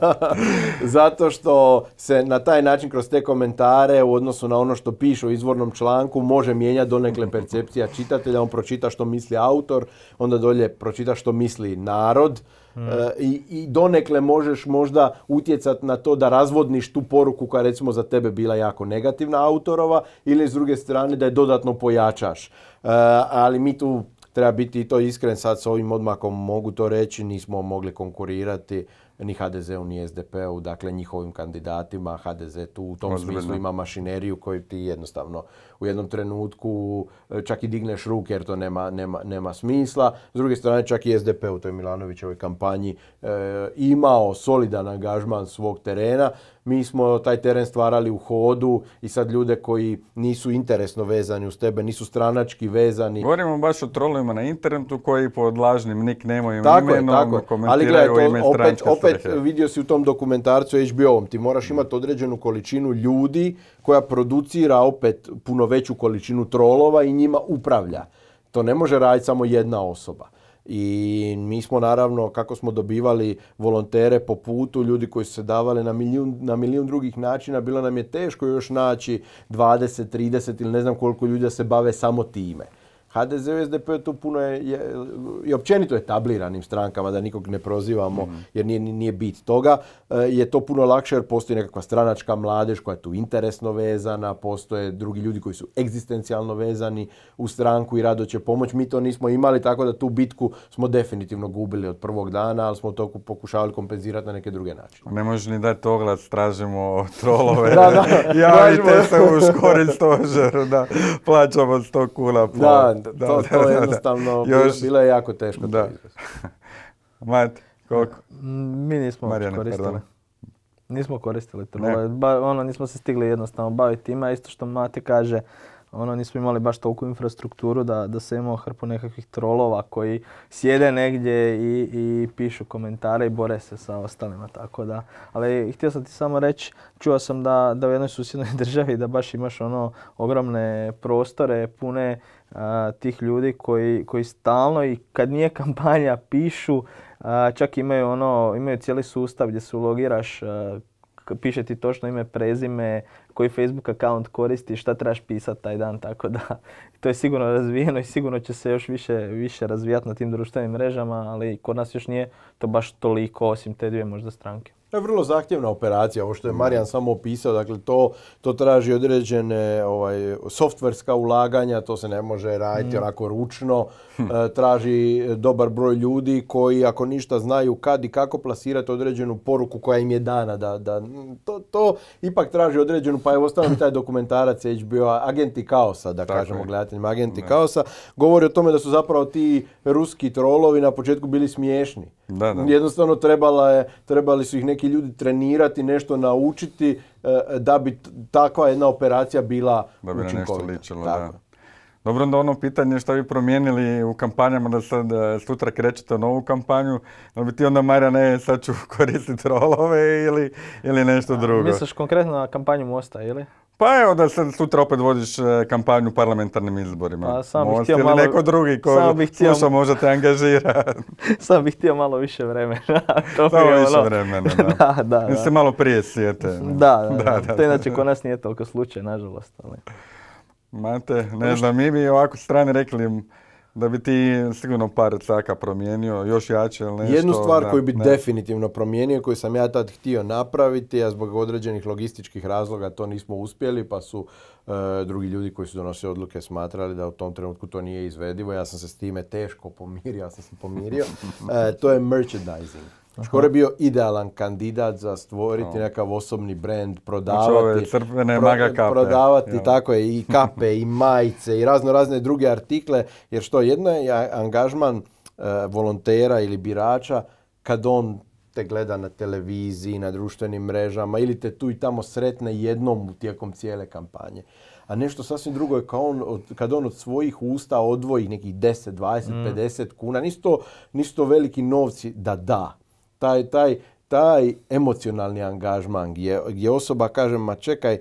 Zato što se na taj način kroz te komentare u odnosu na ono što piše u izvornom članku može mijenjati donekle percepcija čitatelja. On pročita što misli autor, onda dolje pročita što misli narod E, i, I donekle možeš možda utjecati na to da razvodniš tu poruku koja recimo za tebe bila jako negativna autorova ili s druge strane da je dodatno pojačaš. E, ali mi tu treba biti i to iskren sad s ovim odmakom mogu to reći, nismo mogli konkurirati ni HDZ-u ni SDP-u, dakle njihovim kandidatima, HDZ tu u tom smislu ima mašineriju koju ti jednostavno u jednom trenutku e, čak i digneš ruke jer to nema, nema, nema smisla. S druge strane čak i SDP u toj Milanovićevoj kampanji e, imao solidan angažman svog terena. Mi smo taj teren stvarali u hodu i sad ljude koji nisu interesno vezani uz tebe, nisu stranački vezani. Govorimo baš o trolima na internetu koji pod lažnim nick nemojim tako je, tako komentiraju Ali gledaj, opet, opet vidio si u tom dokumentarcu HBO-om, ti moraš imati određenu količinu ljudi koja producira opet puno veću količinu trolova i njima upravlja. To ne može raditi samo jedna osoba. I mi smo naravno, kako smo dobivali volontere po putu, ljudi koji su se davali na milijun, na milijun drugih načina, bilo nam je teško još naći 20, 30 ili ne znam koliko ljudi da se bave samo time. HDZ u SDP tu puno je, je, i općenito tabliranim strankama, da nikog ne prozivamo mhm. jer nije, bit toga, e, je to puno lakše jer postoji nekakva stranačka mladež koja je tu interesno vezana, postoje drugi ljudi koji su egzistencijalno vezani u stranku i rado će pomoći. Mi to nismo imali, tako da tu bitku smo definitivno gubili od prvog dana, ali smo to pokušavali kompenzirati na neke druge načine. Ne možeš ni dati oglas, tražimo trolove, da, da, javite se u da, plaćamo sto kuna. Po... Da, to, da, to jednostavno bilo je jako teško. Da. Mat, koliko? Mm, mi nismo Marijane, koristili. Pardon. Nismo koristili to. ono, nismo se stigli jednostavno baviti ima, isto što Mate kaže, ono nismo imali baš toliko infrastrukturu da, da se imao hrpu nekakvih trolova koji sjede negdje i, i pišu komentare i bore se sa ostalima, tako da. Ali htio sam ti samo reći, čuo sam da, da u jednoj susjednoj državi da baš imaš ono ogromne prostore pune tih ljudi koji, koji stalno i kad nije kampanja pišu, čak imaju ono, imaju cijeli sustav gdje se ulogiraš, piše ti točno ime, prezime, koji Facebook account koristi, šta trebaš pisati taj dan, tako da to je sigurno razvijeno i sigurno će se još više, više razvijati na tim društvenim mrežama, ali kod nas još nije to baš toliko osim te dvije možda stranke. To je vrlo zahtjevna operacija, ovo što je mm. Marijan samo opisao, dakle to, to traži određene ovaj, softverska ulaganja, to se ne može raditi mm. onako ručno, hm. e, traži e, dobar broj ljudi koji ako ništa znaju kad i kako plasirati određenu poruku koja im je dana. Da, da, to, to ipak traži određenu, pa je ostalo taj dokumentarac bio Agenti kaosa, da Tako kažemo gledateljima, Agenti kaosa, govori o tome da su zapravo ti ruski trolovi na početku bili smiješni. Jednostavno trebala je, trebali su ih neki neki ljudi trenirati, nešto naučiti eh, da bi takva jedna operacija bila da bi učinkovita. Nešto ličilo, da. Dobro, onda ono pitanje što bi promijenili u kampanjama da sad eh, sutra krećete novu kampanju, ali bi ti onda ne sad ću koristiti rolove ili, ili nešto drugo? Misliš konkretno na kampanju Mosta ili? Pa evo da se sutra opet vodiš e, kampanju parlamentarnim izborima. Pa sam neko drugi ko može htio... sluša možda te angažira. sam bih htio malo više vremena. Samo više ono- vremena, da. da, Se malo prije sjete. Da, da, da. inače kod nas nije toliko slučaj, nažalost. Ali... Mate, ne znam, mi bi ovako strani rekli da bi ti sigurno par caka promijenio, još jače ili nešto. Jednu stvar koju bi definitivno promijenio, koju sam ja tad htio napraviti, a zbog određenih logističkih razloga to nismo uspjeli, pa su e, drugi ljudi koji su donosili odluke smatrali da u tom trenutku to nije izvedivo. Ja sam se s time teško pomirio, ja sam se pomirio. E, to je merchandising. Škoro je bio idealan kandidat za stvoriti no. nekakav osobni brand, znači, prodavati, prodavati tako je, i kape, i majice, i razno razne druge artikle, jer što jedno je angažman e, volontera ili birača kad on te gleda na televiziji, na društvenim mrežama ili te tu i tamo sretne jednom tijekom cijele kampanje. A nešto sasvim drugo je on, kad on od svojih usta odvoji nekih 10, 20, mm. 50 kuna. Nisu to, nisu to veliki novci da da taj, taj, taj emocionalni angažman gdje, osoba kaže ma čekaj e,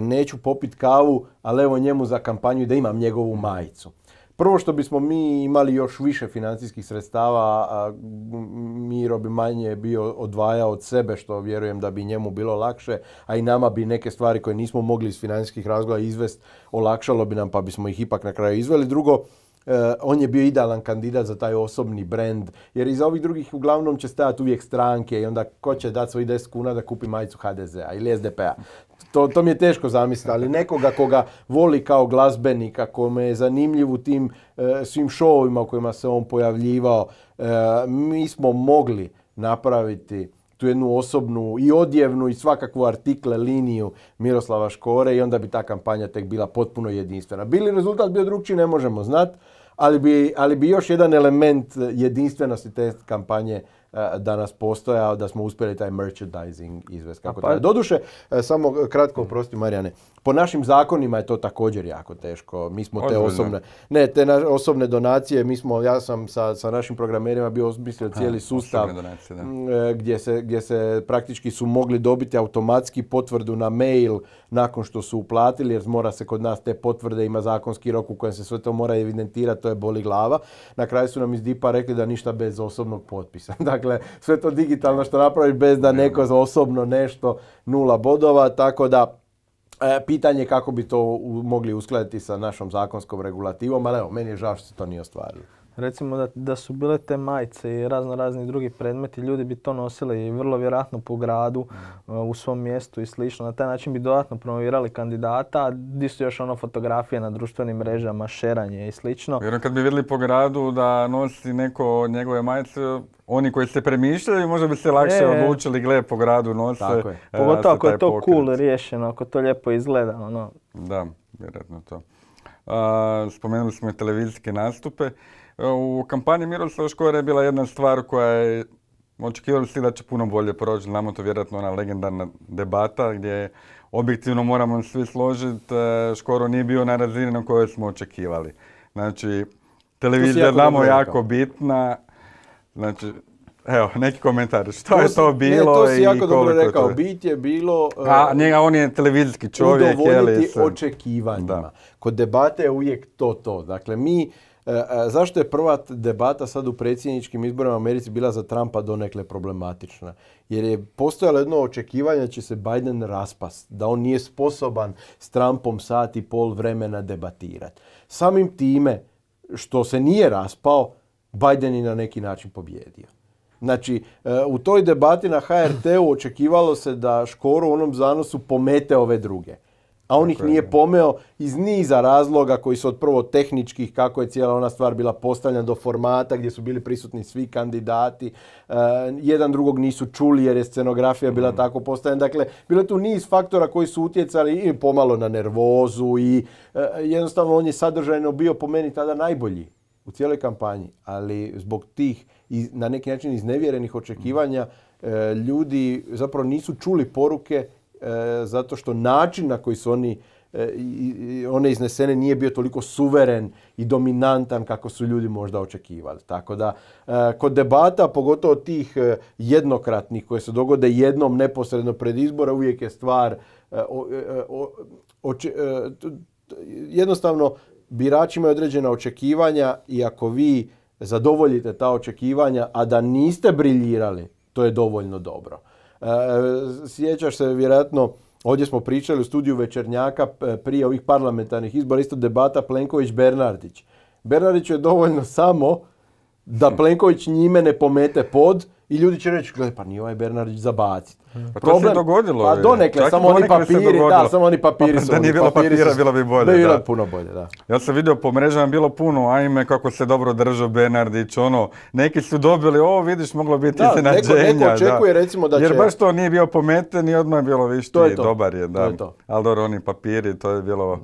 neću popit kavu ali evo njemu za kampanju da imam njegovu majicu. Prvo što bismo mi imali još više financijskih sredstava, a Miro bi manje bio odvajao od sebe, što vjerujem da bi njemu bilo lakše, a i nama bi neke stvari koje nismo mogli iz financijskih razloga izvest, olakšalo bi nam pa bismo ih ipak na kraju izveli. Drugo, Eh, on je bio idealan kandidat za taj osobni brand, jer iza ovih drugih uglavnom će stajati uvijek stranke i onda ko će dati svojih 10 kuna da kupi majicu HDZ-a ili SDP-a. To, to mi je teško zamisliti, ali nekoga koga voli kao glazbenika, kome je zanimljiv u tim eh, svim šovima u kojima se on pojavljivao, eh, mi smo mogli napraviti tu jednu osobnu i odjevnu i svakakvu artikle liniju Miroslava Škore i onda bi ta kampanja tek bila potpuno jedinstvena. Bili rezultat bio drugčiji ne možemo znati, ali bi, još jedan element jedinstvenosti te kampanje e, danas postojao, da smo uspjeli taj merchandising izvesti kako pa- treba. Doduše, e, samo kratko, oprosti Marijane, po našim zakonima je to također jako teško. Mi smo te osobne, ne, te osobne donacije, mi smo, ja sam sa, sa našim programerima bio osmislio cijeli sustav donacije, e, Gdje, se, gdje se praktički su mogli dobiti automatski potvrdu na mail nakon što su uplatili, jer mora se kod nas te potvrde, ima zakonski rok u kojem se sve to mora evidentirati, to je boli glava. Na kraju su nam iz DIP-a rekli da ništa bez osobnog potpisa. dakle, sve to digitalno što napraviš bez da neko osobno nešto nula bodova, tako da e, Pitanje kako bi to mogli uskladiti sa našom zakonskom regulativom, ali evo, meni je žao što se to nije ostvarilo. Recimo da, da su bile te majice i razno razni drugi predmeti, ljudi bi to nosili vrlo vjerojatno po gradu, u svom mjestu i slično. Na taj način bi dodatno promovirali kandidata, di su još ono fotografije na društvenim mrežama, šeranje i slično. Jer kad bi vidjeli po gradu da nosi neko njegove majice, oni koji se premišljaju možda bi se lakše e, odlučili gle po gradu nose. Tako je. E, Pogotovo ako je to cool riješeno, ako to lijepo izgleda. Ono. Da, vjerojatno to. spomenuli smo i televizijske nastupe. U kampanji Miroslava Škore je bila jedna stvar koja je Očekivali svi da će puno bolje proći, znamo to vjerojatno ona legendarna debata gdje objektivno moramo svi složiti, e, Škoro nije bio na razini na kojoj smo očekivali. Znači, televizija znamo jako, jako bitna, znači, evo, neki komentar, što to je to bilo ne, to si jako dobro rekao, bit je bilo... E, A, njega, on je televizijski čovjek, je očekivanjima. Kod debate je uvijek to to, dakle, mi E, e, zašto je prva debata sad u predsjedničkim izborima u Americi bila za Trumpa donekle problematična? Jer je postojalo jedno očekivanje da će se Biden raspast, da on nije sposoban s Trumpom sat i pol vremena debatirati. Samim time što se nije raspao, Biden je na neki način pobjedio. Znači, e, u toj debati na HRT-u očekivalo se da Škoro u onom zanosu pomete ove druge a on ih nije pomeo iz niza razloga koji su od prvo tehničkih, kako je cijela ona stvar bila postavljena do formata gdje su bili prisutni svi kandidati, e, jedan drugog nisu čuli jer je scenografija bila mm. tako postavljena. Dakle, bilo je tu niz faktora koji su utjecali i pomalo na nervozu i e, jednostavno on je sadržajno bio po meni tada najbolji u cijeloj kampanji, ali zbog tih na neki način iznevjerenih očekivanja mm. e, ljudi zapravo nisu čuli poruke E, zato što način na koji su oni e, one iznesene nije bio toliko suveren i dominantan kako su ljudi možda očekivali. Tako da, e, kod debata, pogotovo tih jednokratnih koje se dogode jednom neposredno pred izbora, uvijek je stvar jednostavno birači imaju određena očekivanja i ako vi zadovoljite ta očekivanja, a da niste briljirali, to je dovoljno dobro. E, sjećaš se vjerojatno, ovdje smo pričali u studiju Večernjaka e, prije ovih parlamentarnih izbora, isto debata Plenković-Bernardić. Bernardić je dovoljno samo da Plenković njime ne pomete pod, i ljudi će reći, gledaj, pa nije ovaj Bernardić za bacit. Pa to se dogodilo. Pa donekle, samo oni papiri, da, samo oni pa papiri su. da nije bilo papira, bilo bi bolje. Da, bilo puno bolje, da. Ja sam vidio po mrežama bilo puno, ajme kako se dobro držao Bernardić, ono, neki su dobili, o, vidiš, moglo biti da, Neko, neko očekuje, recimo da će... Jer baš to nije bio pometen i odmah je bilo viš to dobar je, da. To je to. Ali dobro, oni papiri, to je bilo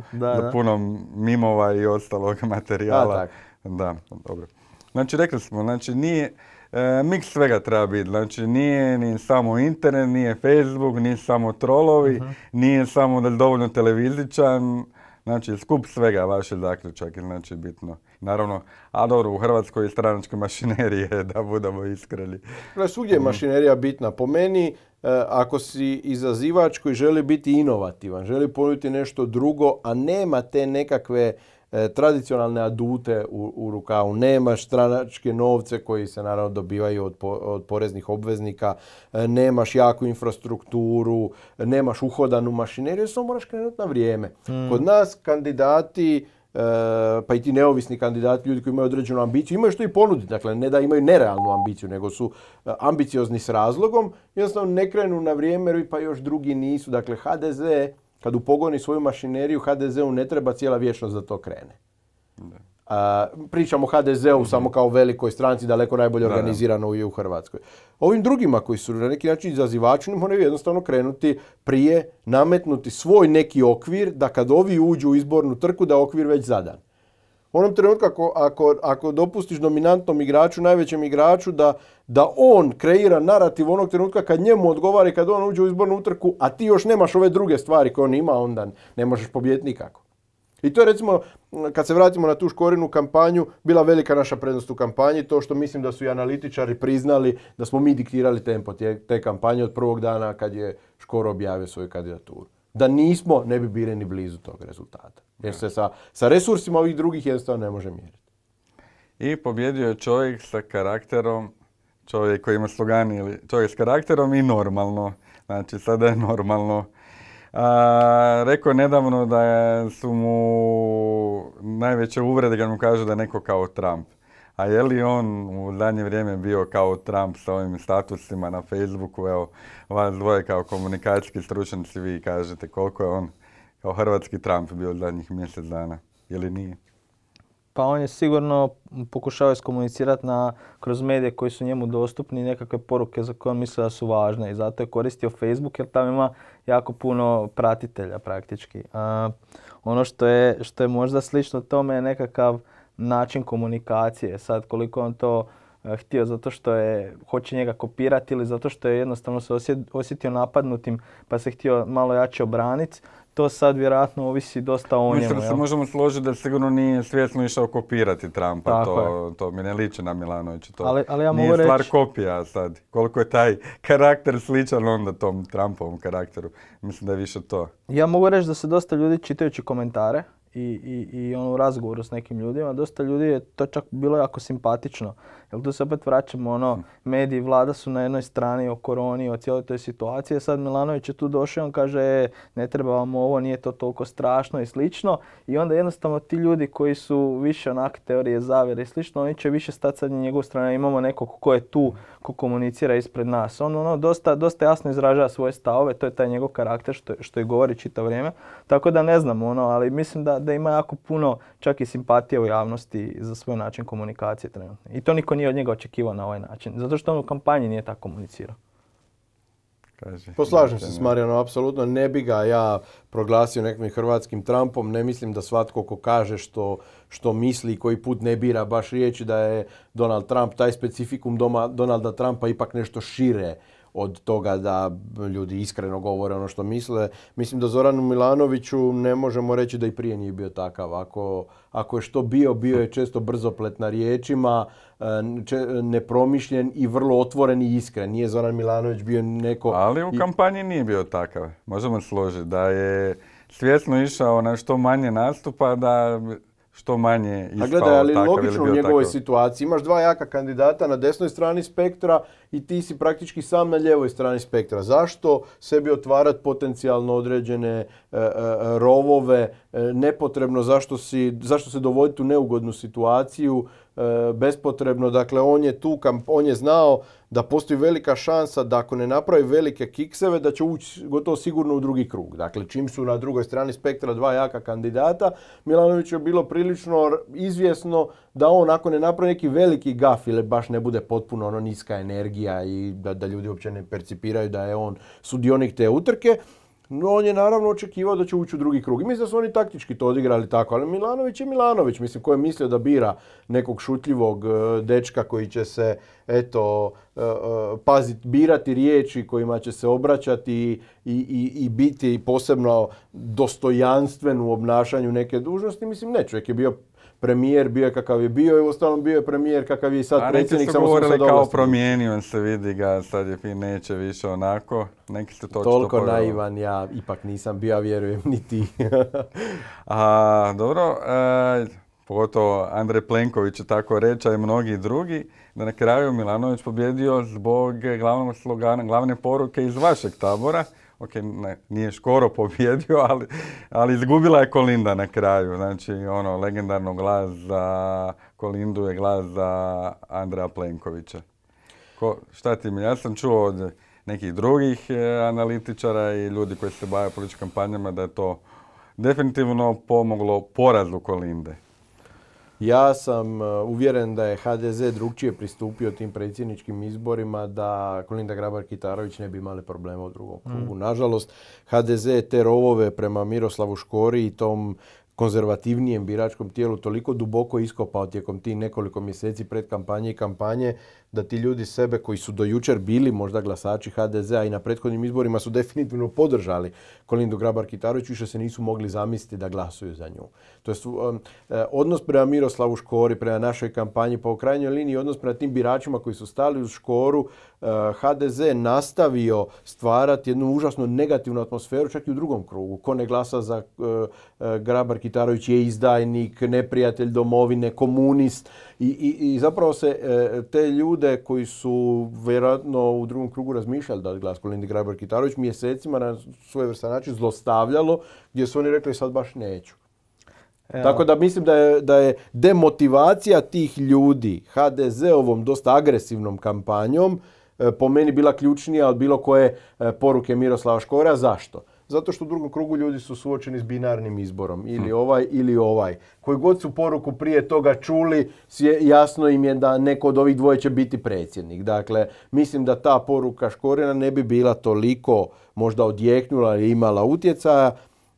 puno mimova i ostalog materijala. Da, tako. Da, dobro. Znači, rekli smo, znači, nije... E, miks svega treba biti, znači nije ni samo internet, nije Facebook, nije samo trolovi, mhm. nije samo da dovoljno televizičan, znači skup svega je zaključak znači bitno. Naravno, a dobro, u Hrvatskoj stranačke mašinerije, da budemo iskreni. Svugdje je mm. mašinerija bitna. Po meni, e, ako si izazivač koji želi biti inovativan, želi ponuditi nešto drugo, a nema te nekakve E, tradicionalne adute u, u rukavu, nemaš stranačke novce koji se naravno dobivaju od, od poreznih obveznika, e, nemaš jaku infrastrukturu, nemaš uhodanu mašineriju, samo moraš krenuti na vrijeme. Hmm. Kod nas kandidati e, pa i ti neovisni kandidati, ljudi koji imaju određenu ambiciju, imaju što i ponuditi. Dakle, ne da imaju nerealnu ambiciju, nego su ambiciozni s razlogom, jednostavno ne krenu na vrijeme, pa još drugi nisu. Dakle, HDZ kad upogoni svoju mašineriju, HDZ-u ne treba cijela vječnost da to krene. Da. A, pričamo HDZ-u mhm. samo kao velikoj stranci, daleko najbolje organizirano je u Hrvatskoj. Ovim drugima koji su na neki način izazivači, moraju jednostavno krenuti prije, nametnuti svoj neki okvir, da kad ovi uđu u izbornu trku, da okvir već zadan. Onom trenutku ako, ako, ako dopustiš dominantnom igraču, najvećem igraču da, da on kreira narativ onog trenutka kad njemu odgovara i kad on uđe u izbornu utrku, a ti još nemaš ove druge stvari koje on ima, onda ne možeš pobijediti nikako. I to je recimo, kad se vratimo na tu škorinu kampanju, bila velika naša prednost u kampanji, to što mislim da su i analitičari priznali da smo mi diktirali tempo te, te kampanje od prvog dana kad je Škoro objavio svoju kandidaturu. Da nismo, ne bi bili ni blizu tog rezultata. Jer se sa, sa resursima ovih drugih jednostavno ne može mjeriti. I pobjedio je čovjek sa karakterom, čovjek koji ima slogan ili čovjek s karakterom i normalno. Znači sada je normalno. A, rekao je nedavno da su mu najveće uvrede kad mu kažu da je neko kao Trump. A je li on u zadnje vrijeme bio kao Trump sa ovim statusima na Facebooku? Evo, vas dvoje kao komunikacijski stručnjaci vi kažete koliko je on kao hrvatski Trump bio zadnjih mjesec dana ili nije? Pa on je sigurno pokušao iskomunicirati na, kroz medije koji su njemu dostupni nekakve poruke za koje on misle da su važne i zato je koristio Facebook jer tamo ima jako puno pratitelja praktički. ono što je, što je možda slično tome je nekakav način komunikacije. Sad koliko on to eh, htio zato što je, hoće njega kopirati ili zato što je jednostavno se osjetio napadnutim pa se htio malo jače obraniti. To sad vjerojatno ovisi dosta o njemu. Mislim da se možemo složiti da sigurno nije svjesno išao kopirati Trumpa. to, to mi ne liči na Milanovića. To ali, ja nije stvar kopija sad. Koliko je taj karakter sličan onda tom Trumpovom karakteru. Mislim da je više to. Ja mogu reći da se dosta ljudi čitajući komentare i, i, i ono, u razgovoru s nekim ljudima, dosta ljudi je to čak bilo jako simpatično. Jer tu se opet vraćamo, ono, hm. mediji vlada su na jednoj strani o koroni, o cijeloj toj situaciji. Sad Milanović je tu došao i on kaže e, ne treba vam ovo, nije to toliko strašno i slično. I onda jednostavno ti ljudi koji su više onak teorije zavjere i slično, oni će više stati sad na njegovu stranu. Imamo nekog ko je tu, ko komunicira ispred nas. On ono, dosta, dosta jasno izražava svoje stavove, to je taj njegov karakter što, što i govori čito vrijeme. Tako da ne znam, ono, ali mislim da, da ima jako puno čak i simpatije u javnosti za svoj način komunikacije trenutno. I to niko nije od njega očekivao na ovaj način. Zato što on u kampanji nije tako komunicirao. Poslažem pa se s Marijanom, apsolutno ne bi ga ja proglasio nekim hrvatskim Trumpom. Ne mislim da svatko ko kaže što, misli misli koji put ne bira baš riječi da je Donald Trump, taj specifikum doma, Donalda Trumpa ipak nešto šire od toga da ljudi iskreno govore ono što misle. Mislim da Zoranu Milanoviću ne možemo reći da i prije nije bio takav. Ako ako je što bio, bio je često brzoplet na riječima, e, nepromišljen i vrlo otvoren i iskren. Nije Zoran Milanović bio neko... Ali u kampanji nije bio takav, možemo složiti, da je svjesno išao na što manje nastupa, da što manje ispao A gledaj, ali logično u njegovoj situaciji. Imaš dva jaka kandidata na desnoj strani spektra i ti si praktički sam na ljevoj strani spektra. Zašto sebi otvarati potencijalno određene e, e, rovove e, nepotrebno, zašto, zašto se dovoditi u neugodnu situaciju bespotrebno. Dakle, on je tu, on je znao da postoji velika šansa da ako ne napravi velike kikseve da će ući gotovo sigurno u drugi krug. Dakle, čim su na drugoj strani spektra dva jaka kandidata, Milanović je bilo prilično izvjesno da on ako ne napravi neki veliki gaf ili baš ne bude potpuno ono niska energija i da, da ljudi uopće ne percipiraju da je on sudionik te utrke, no on je naravno očekivao da će ući u drugi krug. I mislim da su oni taktički to odigrali tako, ali Milanović je Milanović, mislim, ko je mislio da bira nekog šutljivog e, dečka koji će se, eto, e, e, paziti, birati riječi kojima će se obraćati i, i, i biti posebno dostojanstven u obnašanju neke dužnosti. Mislim, ne, čovjek je bio premijer bio je kakav je bio i uostalom bio je premijer kakav je i sad predsjednik. A neki govorili kao promijenio on se, vidi ga, sad je fin, neće više onako. Neki ste Toliko naivan ja ipak nisam bio, vjerujem ni ti. A, dobro, e, pogotovo Andrej Plenković je tako reći, a i mnogi drugi, da na kraju Milanović pobjedio zbog glavnog slogana, glavne poruke iz vašeg tabora ok, ne, nije Škoro pobjedio, ali, ali izgubila je Kolinda na kraju. Znači, ono, legendarno glas za Kolindu je glas za Andreja Plenkovića. Ko, šta ti mi, ja sam čuo od nekih drugih e, analitičara i ljudi koji se bave političkim kampanjama da je to definitivno pomoglo porazu Kolinde. Ja sam e, uvjeren da je HDZ drugčije pristupio tim predsjedničkim izborima da Kolinda Grabar-Kitarović ne bi imali problema u drugom mm. krugu. Nažalost, HDZ te rovove prema Miroslavu Škori i tom konzervativnijem biračkom tijelu toliko duboko iskopao tijekom tih nekoliko mjeseci pred kampanje i kampanje da ti ljudi sebe koji su do jučer bili možda glasači HDZ-a i na prethodnim izborima su definitivno podržali Kolindu Grabar-Kitarović, više se nisu mogli zamisliti da glasuju za nju. To je um, e, odnos prema Miroslavu Škori, prema našoj kampanji, pa u krajnjoj liniji odnos prema tim biračima koji su stali u Škoru, e, HDZ nastavio stvarati jednu užasno negativnu atmosferu čak i u drugom krugu. Ko ne glasa za e, Grabar-Kitarović je izdajnik, neprijatelj domovine, komunist. I, i, zapravo se e, te ljude koji su vjerojatno u drugom krugu razmišljali da glas Kolindi Grabar Kitarović mjesecima na svojevrstan način zlostavljalo gdje su oni rekli sad baš neću. Tako da mislim da je, da je demotivacija tih ljudi HDZ-ovom dosta agresivnom kampanjom e, po meni bila ključnija od bilo koje e, poruke Miroslava Škora. Zašto? zato što u drugom krugu ljudi su suočeni s binarnim izborom, ili hm. ovaj ili ovaj. Koji god su poruku prije toga čuli, jasno im je da neko od ovih dvoje će biti predsjednik. Dakle, mislim da ta poruka Škorina ne bi bila toliko možda odjeknula ili imala utjecaja,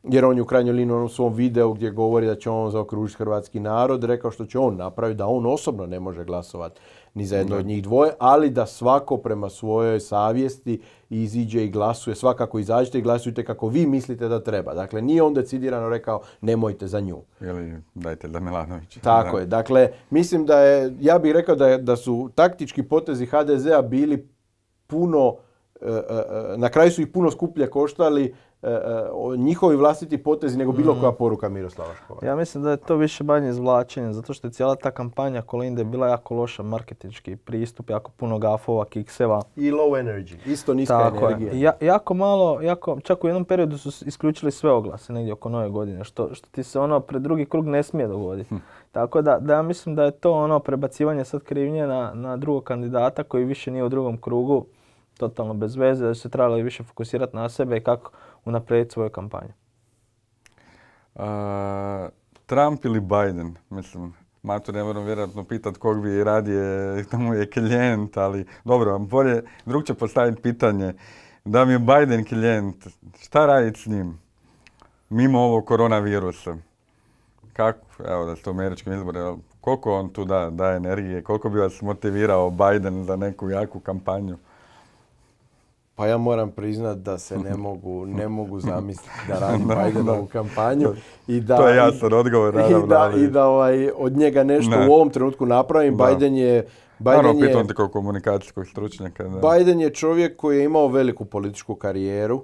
jer on je u krajnjoj liniji u svom videu gdje govori da će on zaokružiti hrvatski narod, rekao što će on napraviti, da on osobno ne može glasovati ni za jedno od njih dvoje, ali da svako prema svojoj savjesti i iziđe i glasuje. Svakako izađite i glasujte kako vi mislite da treba. Dakle, nije on decidirano rekao nemojte za nju. Ili dajte da Milanović. Tako je. Dakle, mislim da je, ja bih rekao da, da su taktički potezi HDZ-a bili puno e, e, e, na kraju su ih puno skuplje koštali E, e, njihovi vlastiti potezi nego bilo mm. koja poruka Miroslava Ja mislim da je to više manje izvlačenje, zato što je cijela ta kampanja Kolinde bila jako loša marketički pristup, jako puno gafova, kikseva. I low energy, isto niska jako malo, čak u jednom periodu su isključili sve oglase, negdje oko nove godine, što, ti se ono pred drugi krug ne smije dogoditi. Hm. Tako da, da ja mislim da je to ono prebacivanje sad krivnje na, na drugog kandidata koji više nije u drugom krugu, totalno bez veze, da se trebali više fokusirati na sebe i kako unaprijediti svoju kampanju? Uh, Trump ili Biden, mislim. Mato ne moram vjerojatno pitati kog bi radije, da mu je klijent, ali dobro, bolje, drug će postaviti pitanje. Da mi je Biden klijent, šta raditi s njim? Mimo ovog koronavirusa. Kako, evo da ste u američkim izborima, koliko on tu da, da energije, koliko bi vas motivirao Biden za neku jaku kampanju? Pa ja moram priznat da se ne mogu, ne mogu zamisliti da radim Bidenovu pa kampanju. I da, to je odgovor, I da, i da ovaj, od njega nešto u ovom trenutku napravim. Da. Biden je... Biden je, Biden je čovjek koji je imao veliku političku karijeru. E,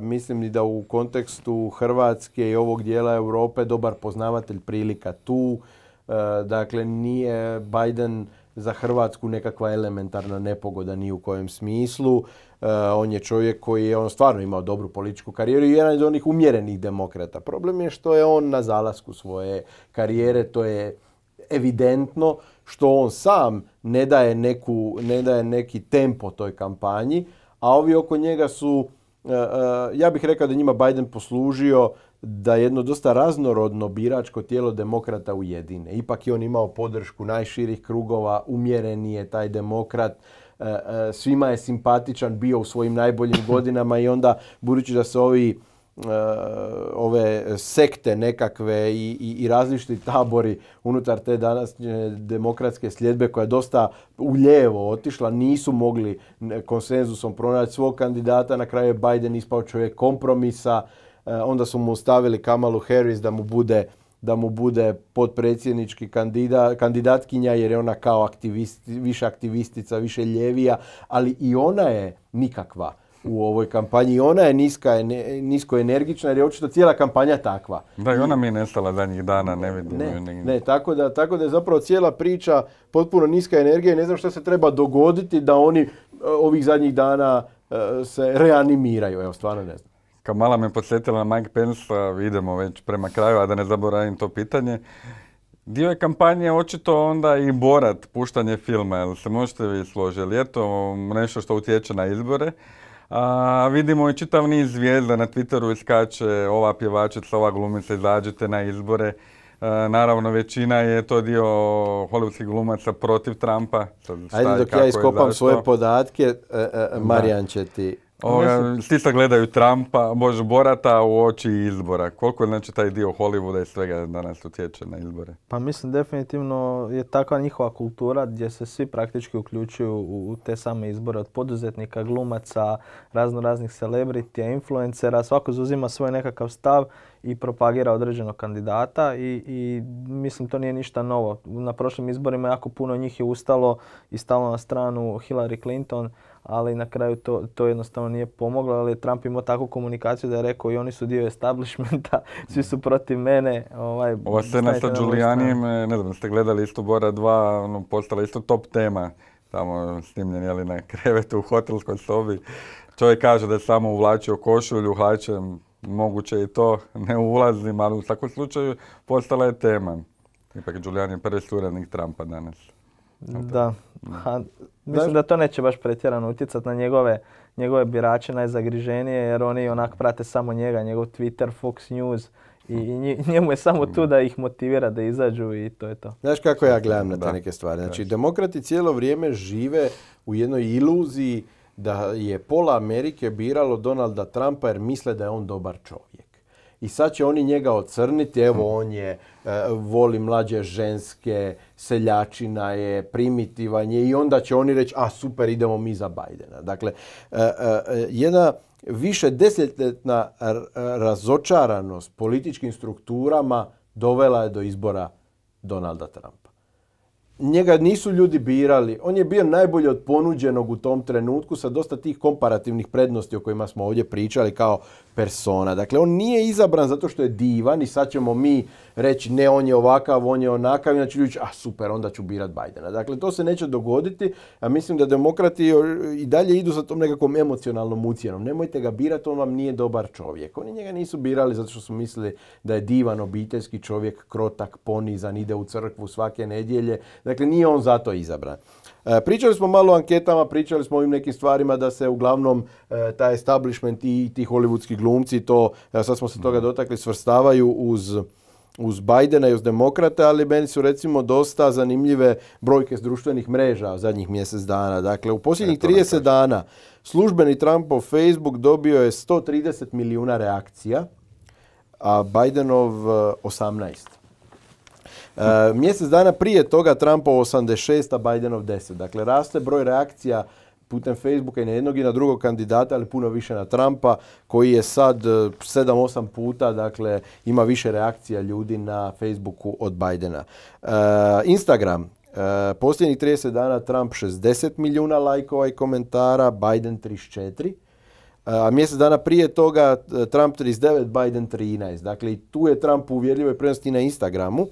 mislim i da u kontekstu Hrvatske i ovog dijela Europe dobar poznavatelj prilika tu. E, dakle, nije Biden za Hrvatsku nekakva elementarna nepogoda ni u kojem smislu. E, on je čovjek koji je on stvarno imao dobru političku karijeru i jedan od onih umjerenih demokrata. Problem je što je on na zalasku svoje karijere, to je evidentno što on sam ne daje, neki tempo toj kampanji, a ovi oko njega su, e, e, ja bih rekao da njima Biden poslužio da jedno dosta raznorodno biračko tijelo demokrata ujedine. Ipak je on imao podršku najširih krugova, umjereni je taj demokrat, e, e, svima je simpatičan, bio u svojim najboljim godinama i onda, budući da se ovi e, ove sekte nekakve i, i, različiti tabori unutar te današnje demokratske sljedbe koja je dosta uljevo otišla, nisu mogli konsenzusom pronaći svog kandidata. Na kraju je Biden ispao čovjek kompromisa. Eh, onda su mu stavili Kamalu Harris da mu bude da mu bude potpredsjednički kandida, kandidatkinja jer je ona kao aktivist, više aktivistica, više ljevija, ali i ona je nikakva u ovoj kampanji. Ona je niska, nisko energična jer je očito cijela kampanja takva. Da, i ona mi je nestala zadnjih dana, ne vidim ne, ne, tako da, tako da je zapravo cijela priča potpuno niska energija i ne znam što se treba dogoditi da oni eh, ovih zadnjih dana eh, se reanimiraju. Evo, stvarno ne znam mala me podsjetila na Mike Pence, a idemo već prema kraju, a da ne zaboravim to pitanje. Dio je kampanje očito onda i borat, puštanje filma, jel se možete vi složiti, je to nešto što utječe na izbore. A, vidimo i čitav niz zvijezda na Twitteru iskače ova pjevačica, ova glumica, izađite na izbore. E, naravno, većina je to dio holivudskih glumaca protiv Trumpa. Sad, Ajde dok ja iskopam svoje podatke, e, e, Marijan će ti Ovoga, svi gledaju Trumpa, može Borata u oči izbora. Koliko znači taj dio Hollywooda i svega danas utječe na izbore? Pa mislim definitivno je takva njihova kultura gdje se svi praktički uključuju u te same izbore od poduzetnika, glumaca, razno raznih celebritija, influencera. Svako zauzima svoj nekakav stav i propagira određenog kandidata i, i mislim to nije ništa novo. Na prošlim izborima jako puno njih je ustalo i stalo na stranu Hillary Clinton ali na kraju to, to jednostavno nije pomoglo, ali Trump imao takvu komunikaciju da je rekao i oni su dio establishmenta, svi su protiv mene. Ovaj, Ova scena sa Giulianijem, ne znam, ste gledali isto Bora 2, ono, postala isto top tema, tamo snimljen jeli, na krevetu u hotelskoj sobi. Čovjek kaže da je samo uvlačio košulju, hlačem, moguće i to, ne ulazim, ali u svakom slučaju postala je tema. Ipak Giuliani je prvi suradnik Trumpa danas. Da, Mislim da to neće baš pretjerano utjecati na njegove, njegove birače najzagriženije jer oni onak prate samo njega, njegov Twitter, Fox News i, njemu je samo tu mm. da ih motivira da izađu i to je to. Znaš kako ja gledam na te neke stvari? Znači, demokrati cijelo vrijeme žive u jednoj iluziji da je pola Amerike biralo Donalda Trumpa jer misle da je on dobar čovjek. I sad će oni njega ocrniti, evo on je, e, voli mlađe ženske, seljačina je, primitivan je i onda će oni reći, a super, idemo mi za Bajdena. Dakle, e, e, jedna više desetljetna razočaranost političkim strukturama dovela je do izbora Donalda Trumpa njega nisu ljudi birali. On je bio najbolje od ponuđenog u tom trenutku sa dosta tih komparativnih prednosti o kojima smo ovdje pričali kao persona. Dakle, on nije izabran zato što je divan i sad ćemo mi reći ne, on je ovakav, on je onakav, znači ljudi će, a super, onda ću birat Bajdena. Dakle, to se neće dogoditi, a mislim da demokrati i dalje idu sa tom nekakvom emocionalnom ucjenom. Nemojte ga birati, on vam nije dobar čovjek. Oni njega nisu birali zato što su mislili da je divan obiteljski čovjek, krotak, ponizan, ide u crkvu svake nedjelje, Dakle, nije on zato izabran. E, pričali smo malo o anketama, pričali smo o ovim nekim stvarima da se uglavnom e, taj establishment i ti hollywoodski glumci, to, sad smo se toga mhm. dotakli, svrstavaju uz uz Bajdena i uz demokrate, ali meni su recimo dosta zanimljive brojke s društvenih mreža zadnjih mjesec dana. Dakle, u posljednjih 30 dana službeni Trumpov Facebook dobio je 130 milijuna reakcija, a Bidenov 18. E, E, mjesec dana prije toga Trumpov 86, a Bidenov 10. Dakle, raste broj reakcija putem Facebooka i na jednog i na drugog kandidata, ali puno više na Trumpa, koji je sad 7-8 e, puta, dakle, ima više reakcija ljudi na Facebooku od Bidena. E, Instagram, posljednjih 30 dana Trump 60 milijuna lajkova i komentara, Biden 34. A mjesec dana prije toga Trump 39, Biden 13. Dakle, tu je Trump uvjerljivo uvjerljivoj na Instagramu.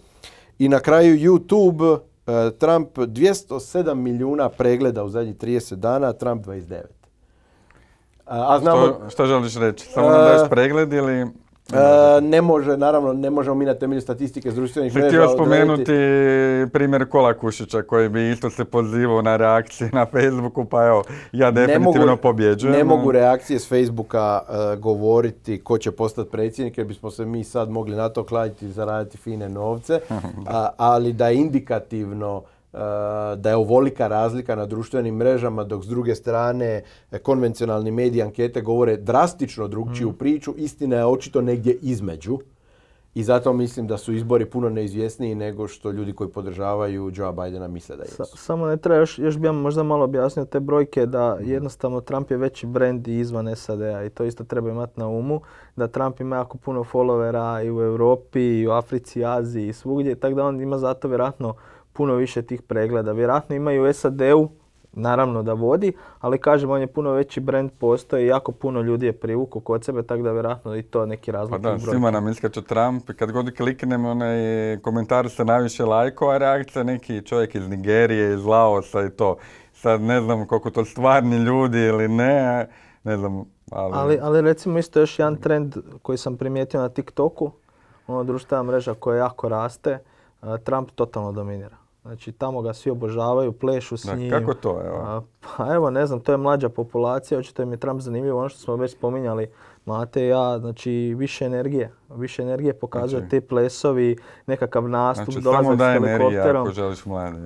I na kraju YouTube, e, Trump 207 milijuna pregleda u zadnjih 30 dana, Trump 29. A znamo... Što, što želiš reći? Samo nam daješ pregled ili... E, ne može, naravno, ne možemo mi na temelju statistike društvenih mreža Htio spomenuti primjer Kola Kušića koji bi isto se pozivao na reakcije na Facebooku, pa evo, ja definitivno ne pobjeđujem. Ne mogu reakcije s Facebooka e, govoriti ko će postati predsjednik, jer bismo se mi sad mogli na to kladiti i zaraditi fine novce, ali da je indikativno da je ovolika razlika na društvenim mrežama, dok s druge strane e, konvencionalni mediji ankete govore drastično drugčiju mm. priču, istina je očito negdje između. I zato mislim da su izbori puno neizvjesniji nego što ljudi koji podržavaju Joe Bidena misle da jesu. Samo ne treba, još, još bi ja možda malo objasnio te brojke da jednostavno Trump je veći brand i izvan SAD-a i to isto treba imati na umu. Da Trump ima jako puno followera i u Europi, i u Africi, i Aziji i svugdje, tako da on ima zato vjerojatno puno više tih pregleda. Vjerojatno imaju u SAD-u, naravno da vodi, ali kažem on je puno veći brand postoji, jako puno ljudi je privukao kod sebe, tako da vjerojatno i to neki razlog. Pa da, svima nam iskače Trump kad god kliknemo onaj komentar se najviše lajkova reakcija, neki čovjek iz Nigerije, iz Laosa i to. Sad ne znam koliko to stvarni ljudi ili ne, ne znam. Ali... ali, ali recimo isto još jedan trend koji sam primijetio na TikToku, ono društvena mreža koja jako raste, Trump totalno dominira. Znači tamo ga svi obožavaju, plešu s njim. Kako to? Evo? A, pa evo ne znam, to je mlađa populacija, očito mi je Trump zanimljivo, ono što smo već spominjali Mate ja, znači više energije. Više energije pokazuje znači, ti plesovi, nekakav nastup, znači, dolazak s helikopterom. Znači želiš mlade.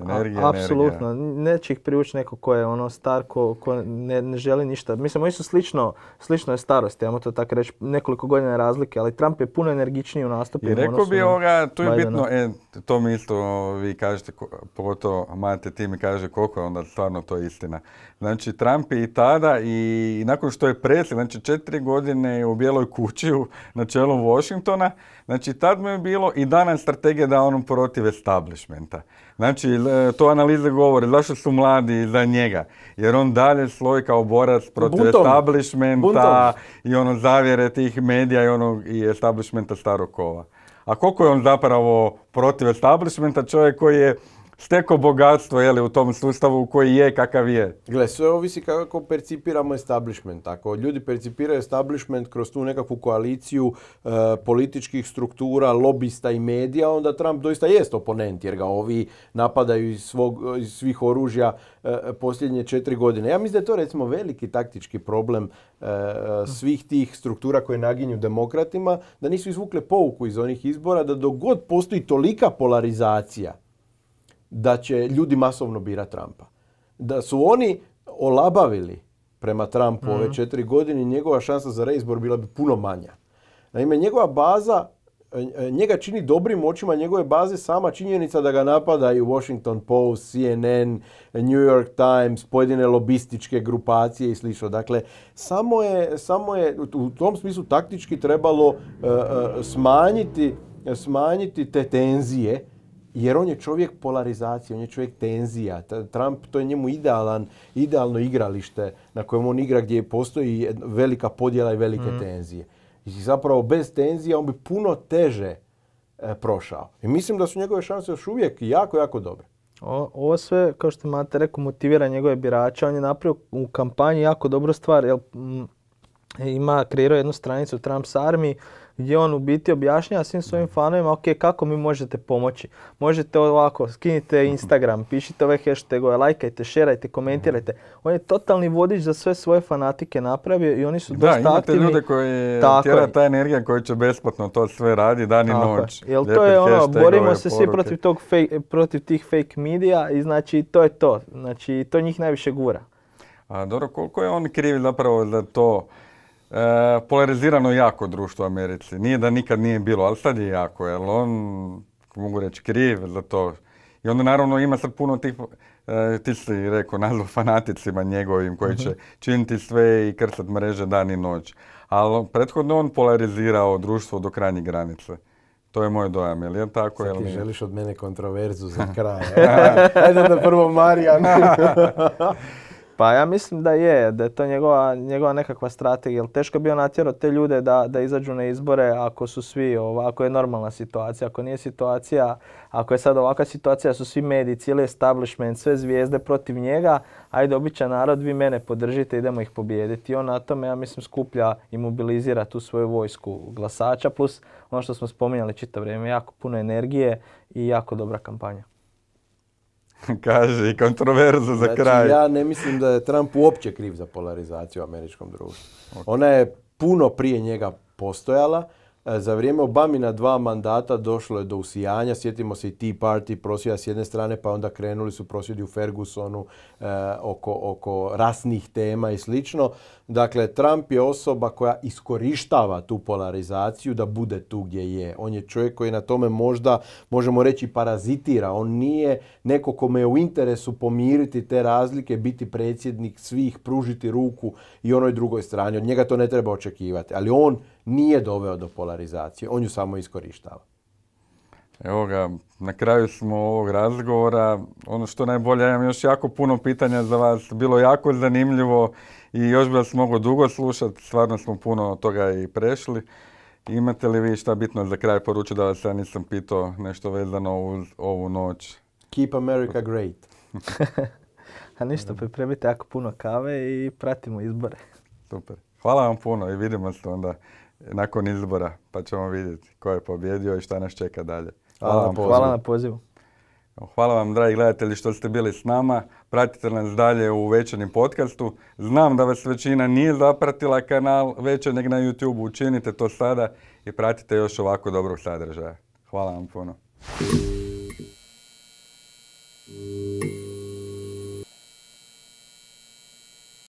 Apsolutno. Neće ih privući neko ko je ono star, ko, ne, ne, želi ništa. Mislim, oni su slično, slično je starosti, ajmo to tako reći, nekoliko godina razlike, ali Trump je puno energičniji u nastupu. I ono rekao bi ovoga, tu je bitno, e, to mi isto vi kažete, pogotovo Mate ti mi kaže koliko je onda stvarno to istina. Znači Trump je i tada i nakon što je predsjednik, znači četiri godine u Bijeloj kući na čelu Washingtona. Znači, tad mu je bilo i danas strategija da onom protiv establishmenta. Znači, e, to analize govore, zašto su mladi za njega? Jer on dalje sloj kao borac protiv establishmenta i ono zavjere tih medija i onog i establishmenta starog kova. A koliko je on zapravo protiv establishmenta čovjek koji je Steko bogatstvo jeli, u tom sustavu koji je kakav je. Gle, sve ovisi kako percipiramo establishment. Ako ljudi percipiraju establishment kroz tu nekakvu koaliciju e, političkih struktura, lobista i medija, onda Trump doista jest oponent jer ga ovi napadaju iz, svog, iz svih oružja e, posljednje četiri godine. Ja mislim da je to recimo veliki taktički problem e, svih tih struktura koje naginju demokratima, da nisu izvukle pouku iz onih izbora, da dogod postoji tolika polarizacija, da će ljudi masovno birati Trumpa. Da su oni olabavili prema Trumpu ove mhm. četiri godine, njegova šansa za reizbor bila bi puno manja. Naime, njegova baza, e, e, njega čini dobrim očima njegove baze sama činjenica da ga napada i Washington Post, CNN, New York Times, pojedine lobističke grupacije i slično. Dakle, samo je, samo u tom smislu taktički trebalo e, smanjiti te tenzije jer on je čovjek polarizacije, on je čovjek tenzija. Trump to je njemu idealan, idealno igralište na kojem on igra gdje postoji velika podjela i velike mhm. tenzije. I zapravo bez tenzija on bi puno teže e, prošao. I mislim da su njegove šanse još uvijek jako, jako dobre. O, ovo sve, kao što Mate rekao, motivira njegove birače. On je napravio u kampanji jako dobru stvar. Jer, ima, kreirao jednu stranicu Trump's Army gdje on u biti objašnjava svim svojim fanovima, ok, kako mi možete pomoći. Možete ovako, skinite Instagram, pišite ove hashtagove, lajkajte, šerajte, komentirajte. On je totalni vodič za sve svoje fanatike napravio i oni su dosta aktivni. Da, imate ljude koji tjera ta energija koji će besplatno to sve radi dan i noć. Je. Jel to je ono, borimo se svi protiv, tih fake medija i znači to je to. Znači to njih najviše gura. A dobro, koliko je on krivi zapravo za to? E, polarizirano jako društvo u Americi. Nije da nikad nije bilo, ali sad je jako, jel on, mogu reći, kriv za to. I onda naravno ima sad puno tih, e, ti si rekao, nazvao fanaticima njegovim koji će mhm. činiti sve i krsat mreže dan i noć. Ali prethodno on polarizirao društvo do krajnjih granice. To je moj dojam, je li tako? ti je želiš od mene kontroverzu za kraj. Ajde da prvo Marijan. Pa ja mislim da je, da je to njegova, njegova nekakva strategija. Jer teško bi on natjerao te ljude da, da izađu na izbore ako su svi, ovako, ako je normalna situacija, ako nije situacija, ako je sad ovakva situacija, su svi mediji, cijeli establishment, sve zvijezde protiv njega, ajde običan narod, vi mene podržite, idemo ih pobijediti. I on na tome, ja mislim, skuplja i mobilizira tu svoju vojsku glasača, plus ono što smo spominjali čito vrijeme, jako puno energije i jako dobra kampanja. Kaže i kontroverza za znači, kraj. Ja ne mislim da je Trump uopće kriv za polarizaciju u američkom društvu. Ona je puno prije njega postojala. E, za vrijeme Obamina dva mandata došlo je do usijanja, sjetimo se i Tea Party prosvjeda s jedne strane, pa onda krenuli su prosvjedi u Fergusonu e, oko, oko rasnih tema i slično. Dakle, Trump je osoba koja iskorištava tu polarizaciju da bude tu gdje je. On je čovjek koji na tome možda, možemo reći, parazitira. On nije neko kome je u interesu pomiriti te razlike, biti predsjednik svih, pružiti ruku i onoj drugoj strani. Od njega to ne treba očekivati. Ali on nije doveo do polarizacije, on ju samo iskorištava. Evo ga, na kraju smo ovog razgovora. Ono što najbolje, ja imam još jako puno pitanja za vas. Bilo jako zanimljivo i još bi vas mogao dugo slušati. Stvarno smo puno toga i prešli. Imate li vi šta bitno za kraj poručiti da vas ja nisam pitao nešto vezano uz ovu noć? Keep America great. A ništa, mm. pripremite jako puno kave i pratimo izbore. Super. Hvala vam puno i vidimo se onda nakon izbora, pa ćemo vidjeti ko je pobjedio i šta nas čeka dalje. Hvala, vam, hvala na pozivu. Hvala vam, dragi gledatelji, što ste bili s nama. Pratite nas dalje u večernjem podcastu. Znam da vas većina nije zapratila kanal večernjeg na YouTube. Učinite to sada i pratite još ovako dobrog sadržaja. Hvala vam puno.